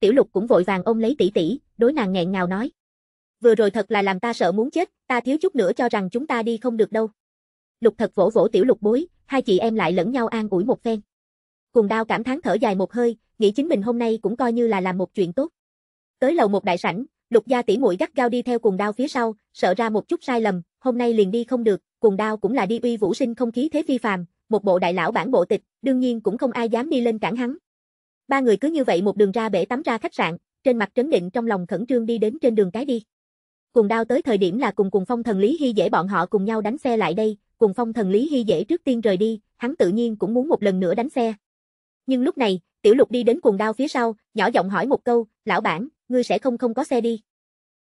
A: Tiểu Lục cũng vội vàng ôm lấy tỷ tỷ, đối nàng nghẹn ngào nói: vừa rồi thật là làm ta sợ muốn chết, ta thiếu chút nữa cho rằng chúng ta đi không được đâu. Lục thật vỗ vỗ tiểu lục bối, hai chị em lại lẫn nhau an ủi một phen. Cùng đao cảm thán thở dài một hơi, nghĩ chính mình hôm nay cũng coi như là làm một chuyện tốt. Tới lầu một đại sảnh, lục gia tỷ mũi gắt gao đi theo cùng đao phía sau, sợ ra một chút sai lầm, hôm nay liền đi không được, cùng đao cũng là đi uy vũ sinh không khí thế phi phàm, một bộ đại lão bản bộ tịch, đương nhiên cũng không ai dám đi lên cản hắn. Ba người cứ như vậy một đường ra bể tắm ra khách sạn, trên mặt trấn định trong lòng khẩn trương đi đến trên đường cái đi cùng đao tới thời điểm là cùng cùng phong thần Lý Hy dễ bọn họ cùng nhau đánh xe lại đây, cùng phong thần Lý Hy dễ trước tiên rời đi, hắn tự nhiên cũng muốn một lần nữa đánh xe. Nhưng lúc này, tiểu lục đi đến cùng đao phía sau, nhỏ giọng hỏi một câu, lão bản, ngươi sẽ không không có xe đi.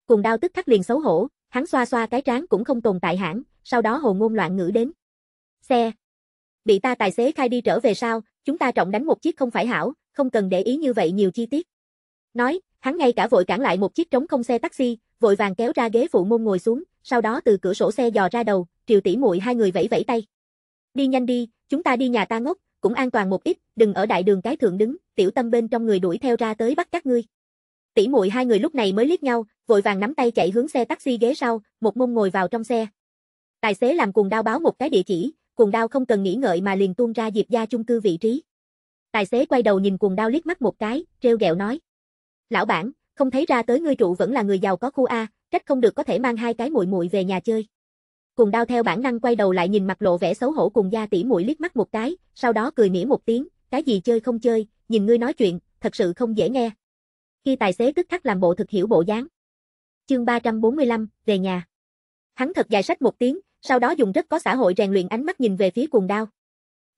A: cùng đao tức khắc liền xấu hổ, hắn xoa xoa cái trán cũng không tồn tại hãng, sau đó hồ ngôn loạn ngữ đến. Xe. Bị ta tài xế khai đi trở về sao, chúng ta trọng đánh một chiếc không phải hảo, không cần để ý như vậy nhiều chi tiết. Nói, Hắn ngay cả vội cản lại một chiếc trống không xe taxi, vội vàng kéo ra ghế phụ môn ngồi xuống, sau đó từ cửa sổ xe dò ra đầu, Triệu tỷ muội hai người vẫy vẫy tay. Đi nhanh đi, chúng ta đi nhà ta ngốc, cũng an toàn một ít, đừng ở đại đường cái thượng đứng, tiểu tâm bên trong người đuổi theo ra tới bắt các ngươi. Tỷ muội hai người lúc này mới liếc nhau, vội vàng nắm tay chạy hướng xe taxi ghế sau, một môn ngồi vào trong xe. Tài xế làm cuồng đao báo một cái địa chỉ, cuồng đao không cần nghĩ ngợi mà liền tuôn ra Diệp gia chung cư vị trí. Tài xế quay đầu nhìn cuồng đao liếc mắt một cái, trêu ghẹo nói: Lão bản, không thấy ra tới ngươi trụ vẫn là người giàu có khu A, trách không được có thể mang hai cái muội muội về nhà chơi. Cùng đao theo bản năng quay đầu lại nhìn mặt lộ vẻ xấu hổ cùng gia tỷ muội liếc mắt một cái, sau đó cười mỉa một tiếng, cái gì chơi không chơi, nhìn ngươi nói chuyện, thật sự không dễ nghe. Khi tài xế tức khắc làm bộ thực hiểu bộ dáng. Chương 345, về nhà. Hắn thật dài sách một tiếng, sau đó dùng rất có xã hội rèn luyện ánh mắt nhìn về phía cuồng đao.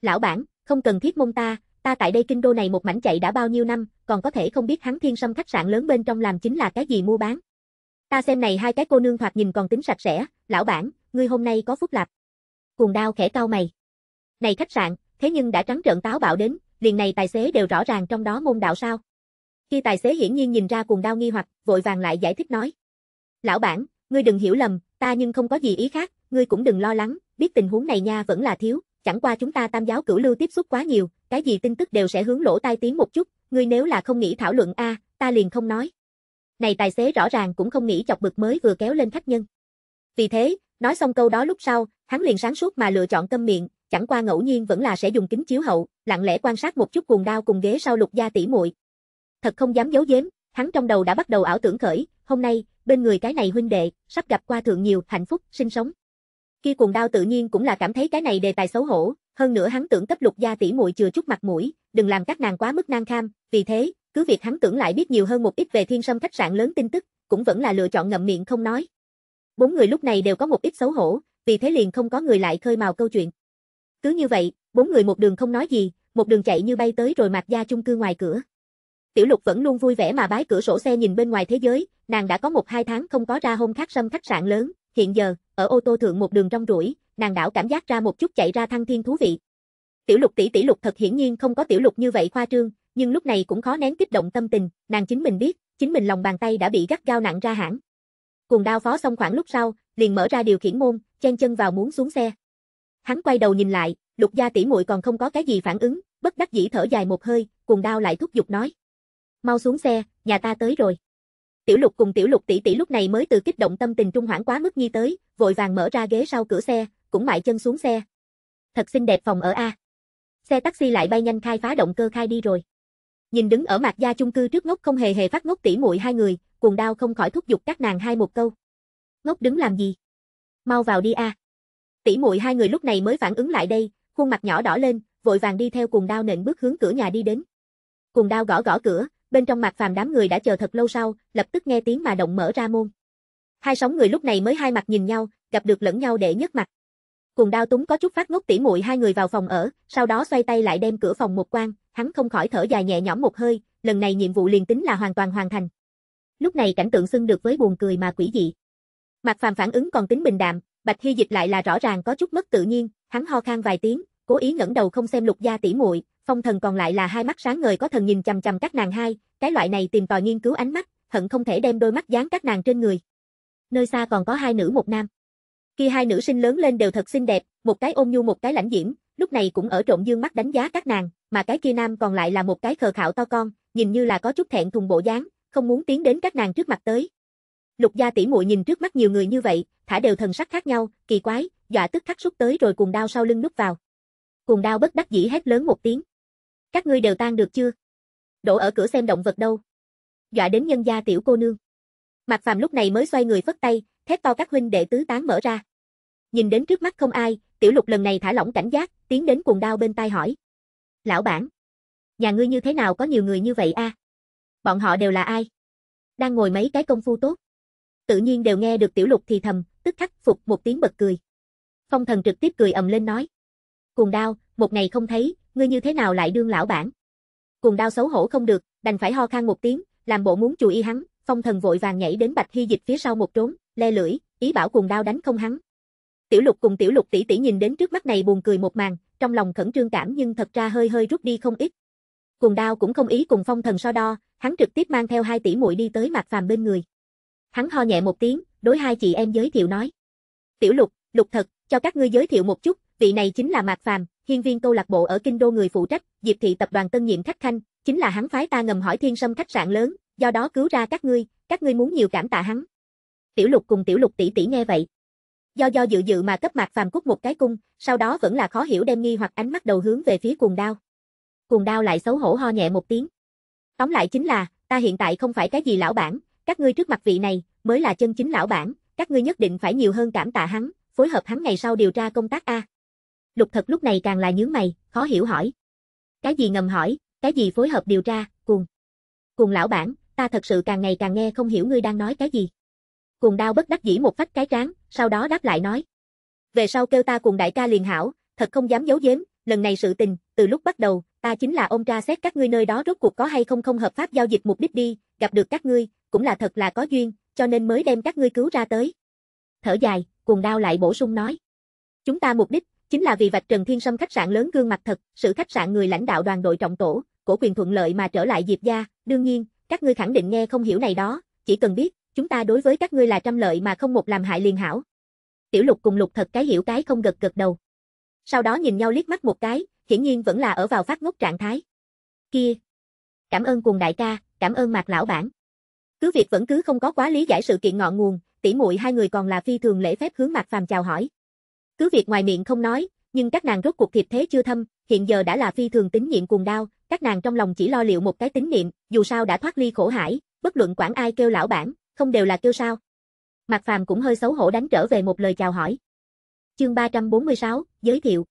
A: Lão bản, không cần thiết mông ta, ta tại đây kinh đô này một mảnh chạy đã bao nhiêu năm, còn có thể không biết hắn thiên sâm khách sạn lớn bên trong làm chính là cái gì mua bán. Ta xem này hai cái cô nương thoạt nhìn còn tính sạch sẽ, lão bản, ngươi hôm nay có phúc lạp. Cuồng đao khẽ cau mày. Này khách sạn, thế nhưng đã trắng trợn táo bạo đến, liền này tài xế đều rõ ràng trong đó môn đạo sao. Khi tài xế hiển nhiên nhìn ra cuồng đao nghi hoặc, vội vàng lại giải thích nói. Lão bản, ngươi đừng hiểu lầm, ta nhưng không có gì ý khác, ngươi cũng đừng lo lắng, biết tình huống này nha vẫn là thiếu, chẳng qua chúng ta tam giáo cửu lưu tiếp xúc quá nhiều, cái gì tin tức đều sẽ hướng lỗ tai tiếng một chút, ngươi nếu là không nghĩ thảo luận a, à, ta liền không nói. Này tài xế rõ ràng cũng không nghĩ chọc bực mới vừa kéo lên khách nhân. Vì thế, nói xong câu đó lúc sau, hắn liền sáng suốt mà lựa chọn câm miệng, chẳng qua ngẫu nhiên vẫn là sẽ dùng kính chiếu hậu, lặng lẽ quan sát một chút cuồng đao cùng ghế sau Lục gia tỷ muội. Thật không dám giấu giếm, hắn trong đầu đã bắt đầu ảo tưởng khởi, hôm nay, bên người cái này huynh đệ, sắp gặp qua thượng nhiều hạnh phúc, sinh sống. Kia cuồng đao tự nhiên cũng là cảm thấy cái này đề tài xấu hổ, hơn nữa hắn tưởng cấp lục gia tỷ muội chừa chút mặt mũi, đừng làm các nàng quá mức nang kham, vì thế, cứ việc hắn tưởng lại biết nhiều hơn một ít về thiên sâm khách sạn lớn tin tức, cũng vẫn là lựa chọn ngậm miệng không nói. Bốn người lúc này đều có một ít xấu hổ, vì thế liền không có người lại khơi mào câu chuyện. Cứ như vậy, bốn người một đường không nói gì, một đường chạy như bay tới rồi mặt gia chung cư ngoài cửa. Tiểu Lục vẫn luôn vui vẻ mà bái cửa sổ xe nhìn bên ngoài thế giới, nàng đã có một hai tháng không có ra hôn khắc sâm khách sạn lớn, hiện giờ, ở ô tô thượng một đường trong rủi, nàng đảo cảm giác ra một chút chạy ra thăng thiên thú vị. Tiểu lục tỷ tỷ lục thật hiển nhiên không có tiểu lục như vậy khoa trương, nhưng lúc này cũng khó nén kích động tâm tình, nàng chính mình biết, chính mình lòng bàn tay đã bị gắt gao nặng ra hẳn Cùng đao phó xong khoảng lúc sau, liền mở ra điều khiển môn, chen chân vào muốn xuống xe. Hắn quay đầu nhìn lại, lục gia tỷ muội còn không có cái gì phản ứng, bất đắc dĩ thở dài một hơi, cùng đao lại thúc giục nói. Mau xuống xe, nhà ta tới rồi. Tiểu lục cùng tiểu lục tỷ tỷ lúc này mới từ kích động tâm tình trung hoảng quá mức nhi tới, vội vàng mở ra ghế sau cửa xe, cũng mại chân xuống xe. Thật xinh đẹp phòng ở A. Xe taxi lại bay nhanh khai phá động cơ khai đi rồi. Nhìn đứng ở mặt gia chung cư trước ngốc không hề hề phát ngốc tỉ muội hai người, cuồng đao không khỏi thúc giục các nàng hai một câu. Ngốc đứng làm gì? Mau vào đi A. Tỉ muội hai người lúc này mới phản ứng lại đây, khuôn mặt nhỏ đỏ lên, vội vàng đi theo cuồng đao nện bước hướng cửa nhà đi đến. Cuồng đao gõ gõ cửa, bên trong mặt phàm đám người đã chờ thật lâu sau, lập tức nghe tiếng mà động mở ra môn. Hai sóng người lúc này mới hai mặt nhìn nhau, gặp được lẫn nhau để nhất mặt. Cùng đao túng có chút phát ngốc tỉ muội hai người vào phòng ở, sau đó xoay tay lại đem cửa phòng một quan, hắn không khỏi thở dài nhẹ nhõm một hơi, lần này nhiệm vụ liền tính là hoàn toàn hoàn thành. Lúc này cảnh tượng xưng được với buồn cười mà quỷ dị. mặt Phàm phản ứng còn tính bình đạm, Bạch Hy Dịch lại là rõ ràng có chút mất tự nhiên, hắn ho khan vài tiếng, cố ý ngẩng đầu không xem Lục gia tỉ muội, Phong Thần còn lại là hai mắt sáng ngời có thần nhìn chằm chằm các nàng hai, cái loại này tìm tòi nghiên cứu ánh mắt, hận không thể đem đôi mắt dán các nàng trên người. Nơi xa còn có hai nữ một nam. Khi hai nữ sinh lớn lên đều thật xinh đẹp, một cái ôm nhu một cái lãnh diễm, lúc này cũng ở trộm dương mắt đánh giá các nàng, mà cái kia nam còn lại là một cái khờ khạo to con, nhìn như là có chút thẹn thùng bộ dáng, không muốn tiến đến các nàng trước mặt tới. Lục gia tỷ muội nhìn trước mắt nhiều người như vậy, thả đều thần sắc khác nhau, kỳ quái, dọa tức khắc rút tới rồi cùng đao sau lưng núp vào. Cùng đao bất đắc dĩ hét lớn một tiếng. Các ngươi đều tan được chưa? Đổ ở cửa xem động vật đâu. Dọa đến nhân gia tiểu cô nương. Mạc Phàm lúc này mới xoay người phất tay, thét to các huynh đệ tứ tán mở ra. Nhìn đến trước mắt không ai, tiểu lục lần này thả lỏng cảnh giác, tiến đến cuồng đao bên tai hỏi. Lão bản, nhà ngươi như thế nào có nhiều người như vậy a? Bọn họ đều là ai? Đang ngồi mấy cái công phu tốt. Tự nhiên đều nghe được tiểu lục thì thầm, tức khắc phục một tiếng bật cười. Phong thần trực tiếp cười ầm lên nói. Cuồng đao, một ngày không thấy, ngươi như thế nào lại đương lão bản? Cuồng đao xấu hổ không được, đành phải ho khan một tiếng, làm bộ muốn chùi y hắn, phong thần vội vàng nhảy đến bạch hy dịch phía sau một trốn, le lưỡi, ý bảo cùng đao đánh không hắn. Tiểu Lục cùng Tiểu Lục tỷ tỷ nhìn đến trước mắt này buồn cười một màn, trong lòng khẩn trương cảm nhưng thật ra hơi hơi rút đi không ít. Cùng đao cũng không ý cùng phong thần so đo, hắn trực tiếp mang theo hai tỷ muội đi tới Mạc Phàm bên người. Hắn ho nhẹ một tiếng, đối hai chị em giới thiệu nói: "Tiểu Lục, Lục Thật, cho các ngươi giới thiệu một chút, vị này chính là Mạc Phàm, hiên viên câu lạc bộ ở kinh đô người phụ trách, Diệp thị tập đoàn tân nhiệm khách khanh, chính là hắn phái ta ngầm hỏi Thiên Sâm khách sạn lớn, do đó cứu ra các ngươi, các ngươi muốn nhiều cảm tạ hắn." Tiểu Lục cùng Tiểu Lục tỷ tỷ nghe vậy. Do do dự dự mà cấp mặt Phàm Cúc một cái cung, sau đó vẫn là khó hiểu đem nghi hoặc ánh mắt đầu hướng về phía cuồng đao. Cuồng đao lại xấu hổ ho nhẹ một tiếng. Tóm lại chính là, ta hiện tại không phải cái gì lão bản, các ngươi trước mặt vị này mới là chân chính lão bản, các ngươi nhất định phải nhiều hơn cảm tạ hắn, phối hợp hắn ngày sau điều tra công tác a. Lục Thật lúc này càng là nhướng mày, khó hiểu hỏi. Cái gì ngầm hỏi, cái gì phối hợp điều tra, cuồng. Cuồng lão bản, ta thật sự càng ngày càng nghe không hiểu ngươi đang nói cái gì cùng đao bất đắc dĩ một phát cái trán, sau đó đáp lại nói. Về sau kêu ta cùng đại ca liền hảo, thật không dám giấu giếm, lần này sự tình, từ lúc bắt đầu, ta chính là ông tra xét các ngươi nơi đó rốt cuộc có hay không không hợp pháp giao dịch mục đích đi, gặp được các ngươi, cũng là thật là có duyên, cho nên mới đem các ngươi cứu ra tới. Thở dài, cuồng đao lại bổ sung nói. Chúng ta mục đích, chính là vì vạch Trần Thiên Sâm khách sạn lớn gương mặt thật, sự khách sạn người lãnh đạo đoàn đội trọng tổ, cổ quyền thuận lợi mà trở lại Diệp gia, đương nhiên, các ngươi khẳng định nghe không hiểu này đó, chỉ cần biết, chúng ta đối với các ngươi là trăm lợi mà không một làm hại liền hảo. Tiểu lục cùng lục thật cái hiểu cái không gật gật đầu. Sau đó nhìn nhau liếc mắt một cái, hiển nhiên vẫn là ở vào phát ngốc trạng thái. Kia! Cảm ơn cùng đại ca, cảm ơn mạc lão bản. Cứ việc vẫn cứ không có quá lý giải sự kiện ngọn nguồn, tỷ muội hai người còn là phi thường lễ phép hướng mạc phàm chào hỏi. Cứ việc ngoài miệng không nói, nhưng các nàng rốt cuộc thiệp thế chưa thâm, hiện giờ đã là phi thường tín nhiệm cùng đau, các nàng trong lòng chỉ lo liệu một cái tín niệm, dù sao đã thoát ly khổ hải, bất luận quản ai kêu lão bản, không đều là kêu sao. Mạc Phàm cũng hơi xấu hổ đánh trở về một lời chào hỏi. Chương 346, giới thiệu.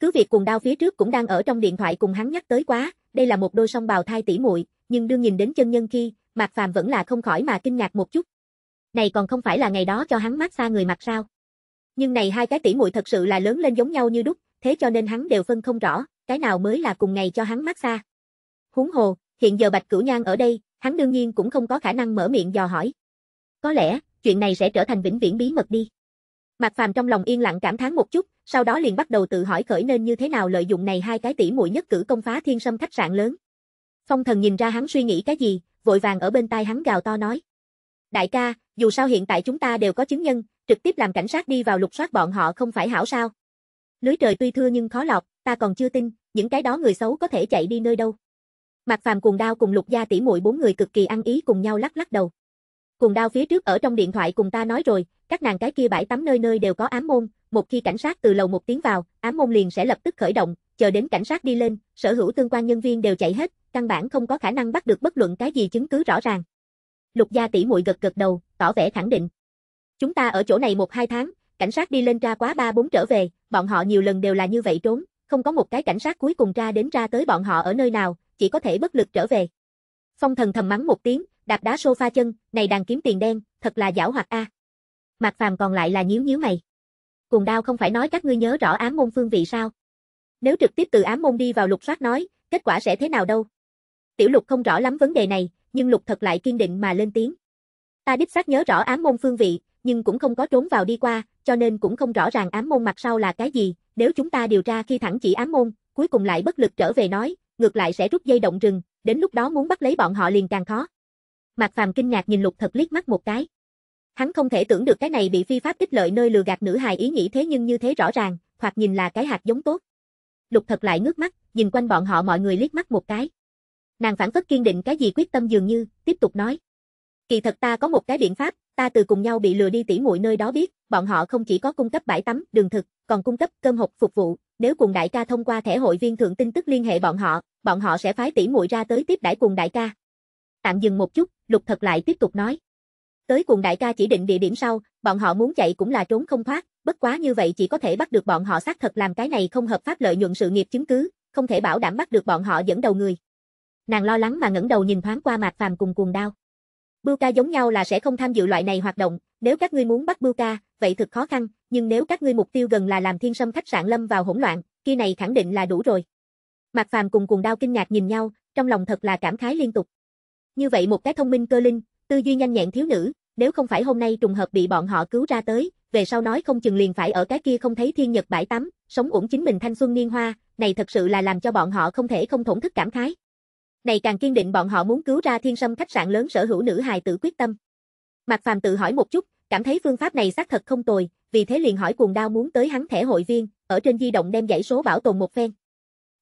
A: Cứ việc cùng đao phía trước cũng đang ở trong điện thoại cùng hắn nhắc tới quá, đây là một đôi song bào thai tỷ muội, nhưng đương nhìn đến chân nhân khi, Mạc Phàm vẫn là không khỏi mà kinh ngạc một chút. Này còn không phải là ngày đó cho hắn mát xa người mặt sao? Nhưng này hai cái tỷ muội thật sự là lớn lên giống nhau như đúc, thế cho nên hắn đều phân không rõ, cái nào mới là cùng ngày cho hắn mát xa. Huống hồ, hiện giờ Bạch Cửu Nhan ở đây, hắn đương nhiên cũng không có khả năng mở miệng dò hỏi. Có lẽ, chuyện này sẽ trở thành vĩnh viễn bí mật đi. Mạc Phàm trong lòng yên lặng cảm thán một chút, sau đó liền bắt đầu tự hỏi khởi nên như thế nào lợi dụng này hai cái tỷ muội nhất cử công phá thiên sâm khách sạn lớn. Phong thần nhìn ra hắn suy nghĩ cái gì, vội vàng ở bên tai hắn gào to nói. Đại ca, dù sao hiện tại chúng ta đều có chứng nhân, trực tiếp làm cảnh sát đi vào lục soát bọn họ không phải hảo sao. Lưới trời tuy thưa nhưng khó lọc, ta còn chưa tin, những cái đó người xấu có thể chạy đi nơi đâu. Mạc Phàm cùng đao cùng lục gia tỷ muội bốn người cực kỳ ăn ý cùng nhau lắc lắc đầu. Cùng đao phía trước ở trong điện thoại cùng ta nói rồi, các nàng cái kia bãi tắm nơi nơi đều có ám môn, một khi cảnh sát từ lầu một tiếng vào, ám môn liền sẽ lập tức khởi động, chờ đến cảnh sát đi lên, sở hữu tương quan nhân viên đều chạy hết, căn bản không có khả năng bắt được bất luận cái gì chứng cứ rõ ràng. Lục gia tỷ muội gật gật đầu, tỏ vẻ khẳng định. Chúng ta ở chỗ này một hai tháng, cảnh sát đi lên tra quá ba bốn trở về, bọn họ nhiều lần đều là như vậy trốn, không có một cái cảnh sát cuối cùng tra đến ra tới bọn họ ở nơi nào, chỉ có thể bất lực trở về. Phong thần thầm mắng một tiếng, đạp đá sofa chân, này đàn kiếm tiền đen, thật là giảo hoạt a. À. Mạc Phàm còn lại là nhíu nhíu mày. Cùng đao không phải nói các ngươi nhớ rõ ám môn phương vị sao? Nếu trực tiếp từ ám môn đi vào lục soát nói, kết quả sẽ thế nào đâu? Tiểu Lục không rõ lắm vấn đề này, nhưng Lục thật lại kiên định mà lên tiếng. Ta đích xác nhớ rõ ám môn phương vị, nhưng cũng không có trốn vào đi qua, cho nên cũng không rõ ràng ám môn mặt sau là cái gì, nếu chúng ta điều tra khi thẳng chỉ ám môn, cuối cùng lại bất lực trở về nói, ngược lại sẽ rút dây động rừng, đến lúc đó muốn bắt lấy bọn họ liền càng khó. Mạc Phàm kinh ngạc nhìn Lục Thật liếc mắt một cái. Hắn không thể tưởng được cái này bị phi pháp kích lợi nơi lừa gạt nữ hài ý nghĩ thế nhưng như thế rõ ràng, hoặc nhìn là cái hạt giống tốt. Lục Thật lại ngước mắt, nhìn quanh bọn họ mọi người liếc mắt một cái. Nàng phản phất kiên định cái gì quyết tâm dường như, tiếp tục nói: "Kỳ thật ta có một cái biện pháp, ta từ cùng nhau bị lừa đi tỉ muội nơi đó biết, bọn họ không chỉ có cung cấp bãi tắm, đường thực, còn cung cấp cơm hộp phục vụ, nếu cùng đại ca thông qua thẻ hội viên thượng tin tức liên hệ bọn họ, bọn họ sẽ phái tỉ muội ra tới tiếp đãi cùng đại ca. Tạm dừng một chút, Lục Thật lại tiếp tục nói. Tới cùng đại ca chỉ định địa điểm sau, bọn họ muốn chạy cũng là trốn không thoát, bất quá như vậy chỉ có thể bắt được bọn họ xác thật làm cái này không hợp pháp lợi nhuận sự nghiệp chứng cứ, không thể bảo đảm bắt được bọn họ dẫn đầu người. Nàng lo lắng mà ngẩng đầu nhìn thoáng qua Mạc Phàm cùng cuồng đao. Bưu ca giống nhau là sẽ không tham dự loại này hoạt động, nếu các ngươi muốn bắt Bưu ca, vậy thực khó khăn, nhưng nếu các ngươi mục tiêu gần là làm Thiên Sâm khách sạn lâm vào hỗn loạn, kia này khẳng định là đủ rồi. Mạc Phàm cùng cuồng đao kinh ngạc nhìn nhau, trong lòng thật là cảm khái liên tục. Như vậy một cái thông minh cơ linh, tư duy nhanh nhẹn thiếu nữ, nếu không phải hôm nay trùng hợp bị bọn họ cứu ra tới, về sau nói không chừng liền phải ở cái kia không thấy thiên nhật bãi tắm, sống uổng chính mình thanh xuân niên hoa, này thật sự là làm cho bọn họ không thể không thổn thức cảm khái. Này càng kiên định bọn họ muốn cứu ra thiên sâm khách sạn lớn sở hữu nữ hài tử quyết tâm. Mạc Phàm tự hỏi một chút, cảm thấy phương pháp này xác thật không tồi, vì thế liền hỏi cuồng đao muốn tới hắn thẻ hội viên, ở trên di động đem dãy số bảo tồn một phen.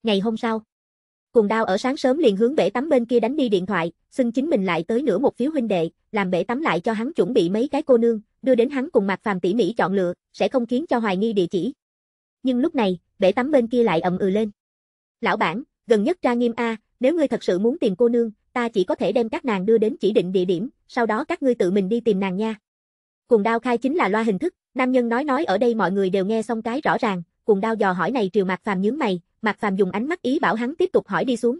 A: Ngày hôm sau, Cùng đao ở sáng sớm liền hướng bể tắm bên kia đánh đi điện thoại, xưng chính mình lại tới nửa một phiếu huynh đệ, làm bể tắm lại cho hắn chuẩn bị mấy cái cô nương, đưa đến hắn cùng Mạc Phàm tỉ mỉ chọn lựa, sẽ không khiến cho hoài nghi địa chỉ. Nhưng lúc này, bể tắm bên kia lại ầm ừ lên. Lão bản, gần nhất ra nghiêm A, nếu ngươi thật sự muốn tìm cô nương, ta chỉ có thể đem các nàng đưa đến chỉ định địa điểm, sau đó các ngươi tự mình đi tìm nàng nha. Cùng đao khai chính là loa hình thức, nam nhân nói nói ở đây mọi người đều nghe xong cái rõ ràng, cùng đao dò hỏi này triều Mạc Phàm nhướng mày, Mạc Phàm dùng ánh mắt ý bảo hắn tiếp tục hỏi đi xuống.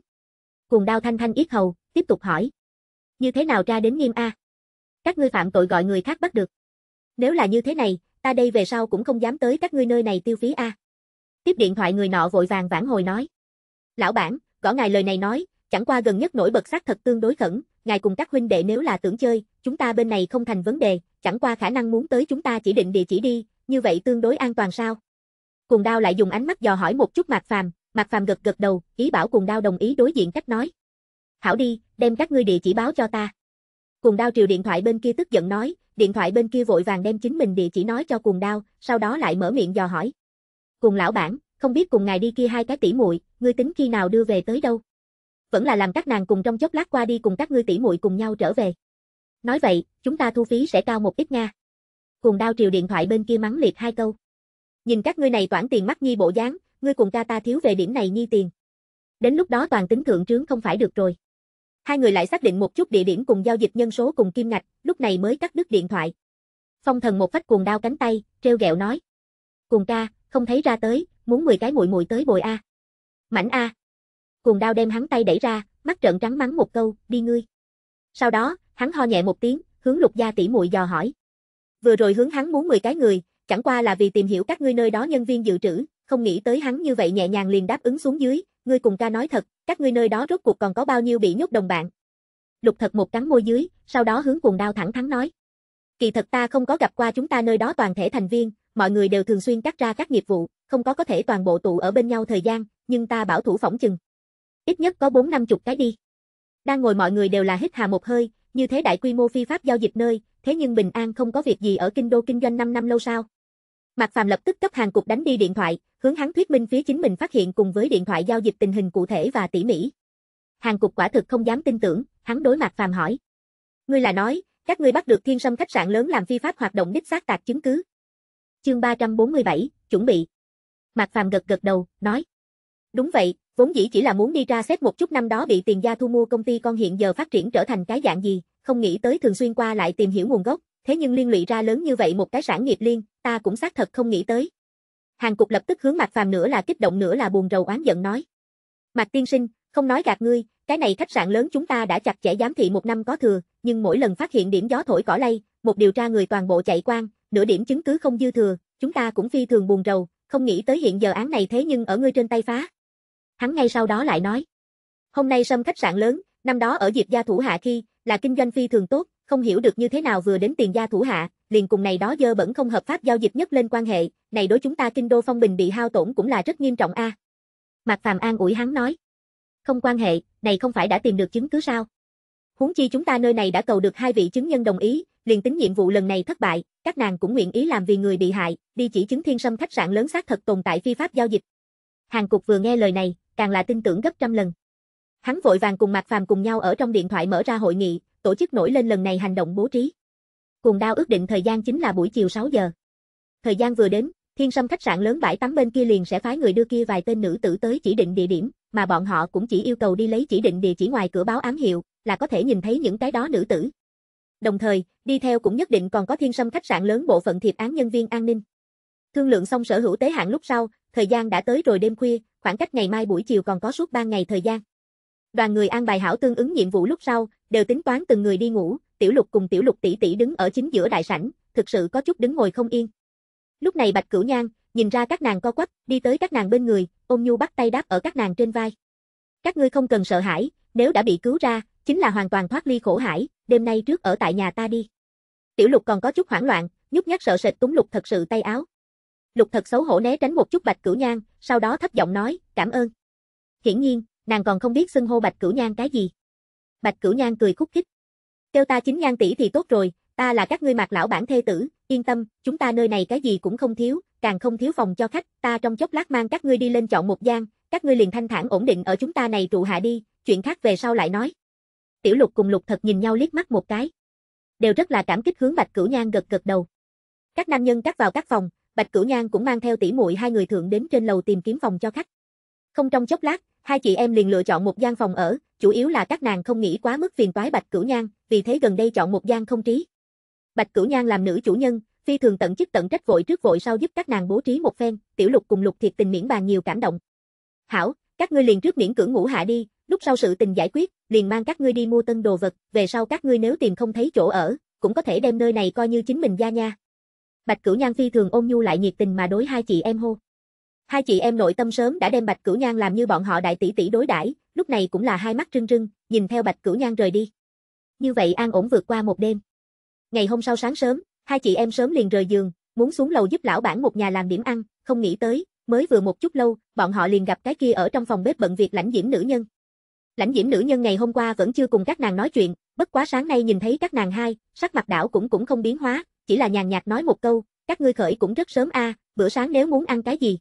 A: Cuồng đao thanh thanh yết hầu, tiếp tục hỏi. Như thế nào ra đến nghiêm A? Các ngươi phạm tội gọi người khác bắt được. Nếu là như thế này, ta đây về sau cũng không dám tới các ngươi nơi này tiêu phí A. Tiếp điện thoại người nọ vội vàng vãn hồi nói. Lão bản, gõ ngài lời này nói, chẳng qua gần nhất nổi bật sát thật tương đối khẩn, ngài cùng các huynh đệ nếu là tưởng chơi, chúng ta bên này không thành vấn đề, chẳng qua khả năng muốn tới chúng ta chỉ định địa chỉ đi, như vậy tương đối an toàn sao? cùng đao lại dùng ánh mắt dò hỏi một chút Mạc Phàm, Mạc Phàm gật gật đầu, ý bảo cùng đao đồng ý đối diện cách nói. Hảo đi, đem các ngươi địa chỉ báo cho ta. cùng đao triều điện thoại bên kia tức giận nói, điện thoại bên kia vội vàng đem chính mình địa chỉ nói cho cùng đao, sau đó lại mở miệng dò hỏi. cùng lão bản, không biết cùng ngài đi kia hai cái tỷ muội, ngươi tính khi nào đưa về tới đâu? Vẫn là làm các nàng cùng trong chốc lát qua đi cùng các ngươi tỷ muội cùng nhau trở về. Nói vậy, chúng ta thu phí sẽ cao một ít nha. cùng đao triều điện thoại bên kia mắng liệt hai câu. Nhìn các ngươi này toản tiền mắt nhi bộ dáng, ngươi cùng ca ta thiếu về điểm này nhi tiền. Đến lúc đó toàn tính thượng trướng không phải được rồi. Hai người lại xác định một chút địa điểm cùng giao dịch nhân số cùng kim ngạch, lúc này mới cắt đứt điện thoại. Phong thần một phách cuồng đao cánh tay, treo gẹo nói. Cuồng ca, không thấy ra tới, muốn 10 cái mùi mùi tới bồi A. Mảnh A. Cuồng đao đem hắn tay đẩy ra, mắt trợn trắng mắng một câu, đi ngươi. Sau đó, hắn ho nhẹ một tiếng, hướng lục gia tỷ muội dò hỏi. Vừa rồi hướng hắn muốn 10 cái người, chẳng qua là vì tìm hiểu các ngươi nơi đó nhân viên dự trữ, không nghĩ tới hắn như vậy nhẹ nhàng liền đáp ứng xuống dưới, ngươi cùng ca nói thật, các ngươi nơi đó rốt cuộc còn có bao nhiêu bị nhốt đồng bạn. Lục thật một cắn môi dưới, sau đó hướng cuồng đao thẳng thắn nói. Kỳ thật ta không có gặp qua chúng ta nơi đó toàn thể thành viên, mọi người đều thường xuyên cắt ra các nghiệp vụ, không có có thể toàn bộ tụ ở bên nhau thời gian, nhưng ta bảo thủ phỏng chừng. Ít nhất có bốn năm chục cái đi. Đang ngồi mọi người đều là hít hà một hơi, như thế đại quy mô phi pháp giao dịch nơi, thế nhưng bình an không có việc gì ở kinh đô kinh doanh 5 năm lâu sao? Mạc Phàm lập tức cấp hàng cục đánh đi điện thoại, hướng hắn thuyết minh phía chính mình phát hiện cùng với điện thoại giao dịch tình hình cụ thể và tỉ mỉ. Hàng cục quả thực không dám tin tưởng, hắn đối Mạc Phàm hỏi: "Ngươi là nói, các ngươi bắt được Thiên Sâm khách sạn lớn làm phi pháp hoạt động đích xác tạc chứng cứ?" Chương 347, chuẩn bị. Mạc Phàm gật gật đầu, nói: "Đúng vậy, vốn dĩ chỉ là muốn đi tra xét một chút năm đó bị tiền gia thu mua công ty con hiện giờ phát triển trở thành cái dạng gì, không nghĩ tới thường xuyên qua lại tìm hiểu nguồn gốc, thế nhưng liên lụy ra lớn như vậy một cái sản nghiệp liên, ta cũng xác thật không nghĩ tới. Hàng cục lập tức hướng Mạc Phàm nữa là kích động nữa là buồn rầu oán giận nói. Mạc tiên sinh, không nói gạt ngươi, cái này khách sạn lớn chúng ta đã chặt chẽ giám thị một năm có thừa, nhưng mỗi lần phát hiện điểm gió thổi cỏ lay, một điều tra người toàn bộ chạy quang, nửa điểm chứng cứ không dư thừa, chúng ta cũng phi thường buồn rầu, không nghĩ tới hiện giờ án này thế nhưng ở ngươi trên tay phá. Hắn ngay sau đó lại nói. Hôm nay sâm khách sạn lớn, năm đó ở Diệp gia thủ hạ khi, là kinh doanh phi thường tốt, không hiểu được như thế nào vừa đến tiền gia thủ hạ, liền cùng này đó dơ bẩn không hợp pháp giao dịch nhất lên quan hệ, này đối chúng ta kinh đô phong bình bị hao tổn cũng là rất nghiêm trọng a. À. Mạc Phàm an ủi hắn nói. Không quan hệ, này không phải đã tìm được chứng cứ sao? Huống chi chúng ta nơi này đã cầu được hai vị chứng nhân đồng ý, liền tính nhiệm vụ lần này thất bại, các nàng cũng nguyện ý làm vì người bị hại, đi chỉ chứng thiên sâm khách sạn lớn xác thật tồn tại phi pháp giao dịch. Hàng cục vừa nghe lời này, càng là tin tưởng gấp trăm lần. Hắn vội vàng cùng Mạc Phàm cùng nhau ở trong điện thoại mở ra hội nghị, tổ chức nổi lên lần này hành động bố trí. Cùng đao ước định thời gian chính là buổi chiều 6 giờ. Thời gian vừa đến, thiên sâm khách sạn lớn bãi tắm bên kia liền sẽ phái người đưa kia vài tên nữ tử tới chỉ định địa điểm, mà bọn họ cũng chỉ yêu cầu đi lấy chỉ định địa chỉ ngoài cửa báo ám hiệu, là có thể nhìn thấy những cái đó nữ tử. Đồng thời, đi theo cũng nhất định còn có thiên sâm khách sạn lớn bộ phận thiệp án nhân viên an ninh. Thương lượng xong sở hữu tế hạn lúc sau, thời gian đã tới rồi đêm khuya, khoảng cách ngày mai buổi chiều còn có suốt 3 ngày thời gian. Đoàn người an bài hảo tương ứng nhiệm vụ lúc sau, đều tính toán từng người đi ngủ, Tiểu Lục cùng Tiểu Lục tỷ tỷ đứng ở chính giữa đại sảnh, thực sự có chút đứng ngồi không yên. Lúc này Bạch Cửu Nhan nhìn ra các nàng co quắp, đi tới các nàng bên người, ôm nhu bắt tay đáp ở các nàng trên vai. Các ngươi không cần sợ hãi, nếu đã bị cứu ra, chính là hoàn toàn thoát ly khổ hải, đêm nay trước ở tại nhà ta đi. Tiểu Lục còn có chút hoảng loạn, nhút nhát sợ sệt túng Lục thật sự tay áo. Lục thật xấu hổ né tránh một chút Bạch Cửu Nhan, sau đó thấp giọng nói, "Cảm ơn." Hiển nhiên, nàng còn không biết xưng hô Bạch Cửu Nhan cái gì. Bạch Cửu Nhan cười khúc khích. Kêu ta chính nhan tỷ thì tốt rồi, ta là các ngươi mặc lão bản thê tử, yên tâm, chúng ta nơi này cái gì cũng không thiếu, càng không thiếu phòng cho khách, ta trong chốc lát mang các ngươi đi lên chọn một gian, các ngươi liền thanh thản ổn định ở chúng ta này trụ hạ đi, chuyện khác về sau lại nói. Tiểu Lục cùng Lục Thật nhìn nhau liếc mắt một cái. Đều rất là cảm kích hướng Bạch Cửu Nhan gật gật đầu. Các nam nhân cắt vào các phòng, Bạch Cửu Nhan cũng mang theo tỷ muội hai người thượng đến trên lầu tìm kiếm phòng cho khách. Không trong chốc lát, Hai chị em liền lựa chọn một gian phòng ở, chủ yếu là các nàng không nghĩ quá mức phiền toái Bạch Cửu Nhan, vì thế gần đây chọn một gian không trí. Bạch Cửu Nhan làm nữ chủ nhân, phi thường tận chức tận trách vội trước vội sau giúp các nàng bố trí một phen, tiểu lục cùng lục thiệt tình miễn bàn nhiều cảm động. Hảo, các ngươi liền trước miễn cưỡng ngủ hạ đi, lúc sau sự tình giải quyết, liền mang các ngươi đi mua tân đồ vật, về sau các ngươi nếu tìm không thấy chỗ ở, cũng có thể đem nơi này coi như chính mình gia nha. Bạch Cửu Nhan phi thường ôm nhu lại nhiệt tình mà đối hai chị em hô. Hai chị em nội tâm sớm đã đem Bạch Cửu Nhan làm như bọn họ đại tỷ tỷ đối đãi, lúc này cũng là hai mắt trưng trưng, nhìn theo Bạch Cửu Nhan rời đi. Như vậy an ổn vượt qua một đêm. Ngày hôm sau sáng sớm, hai chị em sớm liền rời giường, muốn xuống lầu giúp lão bản một nhà làm điểm ăn, không nghĩ tới, mới vừa một chút lâu, bọn họ liền gặp cái kia ở trong phòng bếp bận việc lãnh diễm nữ nhân. Lãnh diễm nữ nhân ngày hôm qua vẫn chưa cùng các nàng nói chuyện, bất quá sáng nay nhìn thấy các nàng hai, sắc mặt đảo cũng cũng không biến hóa, chỉ là nhàn nhạt nói một câu, các ngươi khởi cũng rất sớm a, à, bữa sáng nếu muốn ăn cái gì,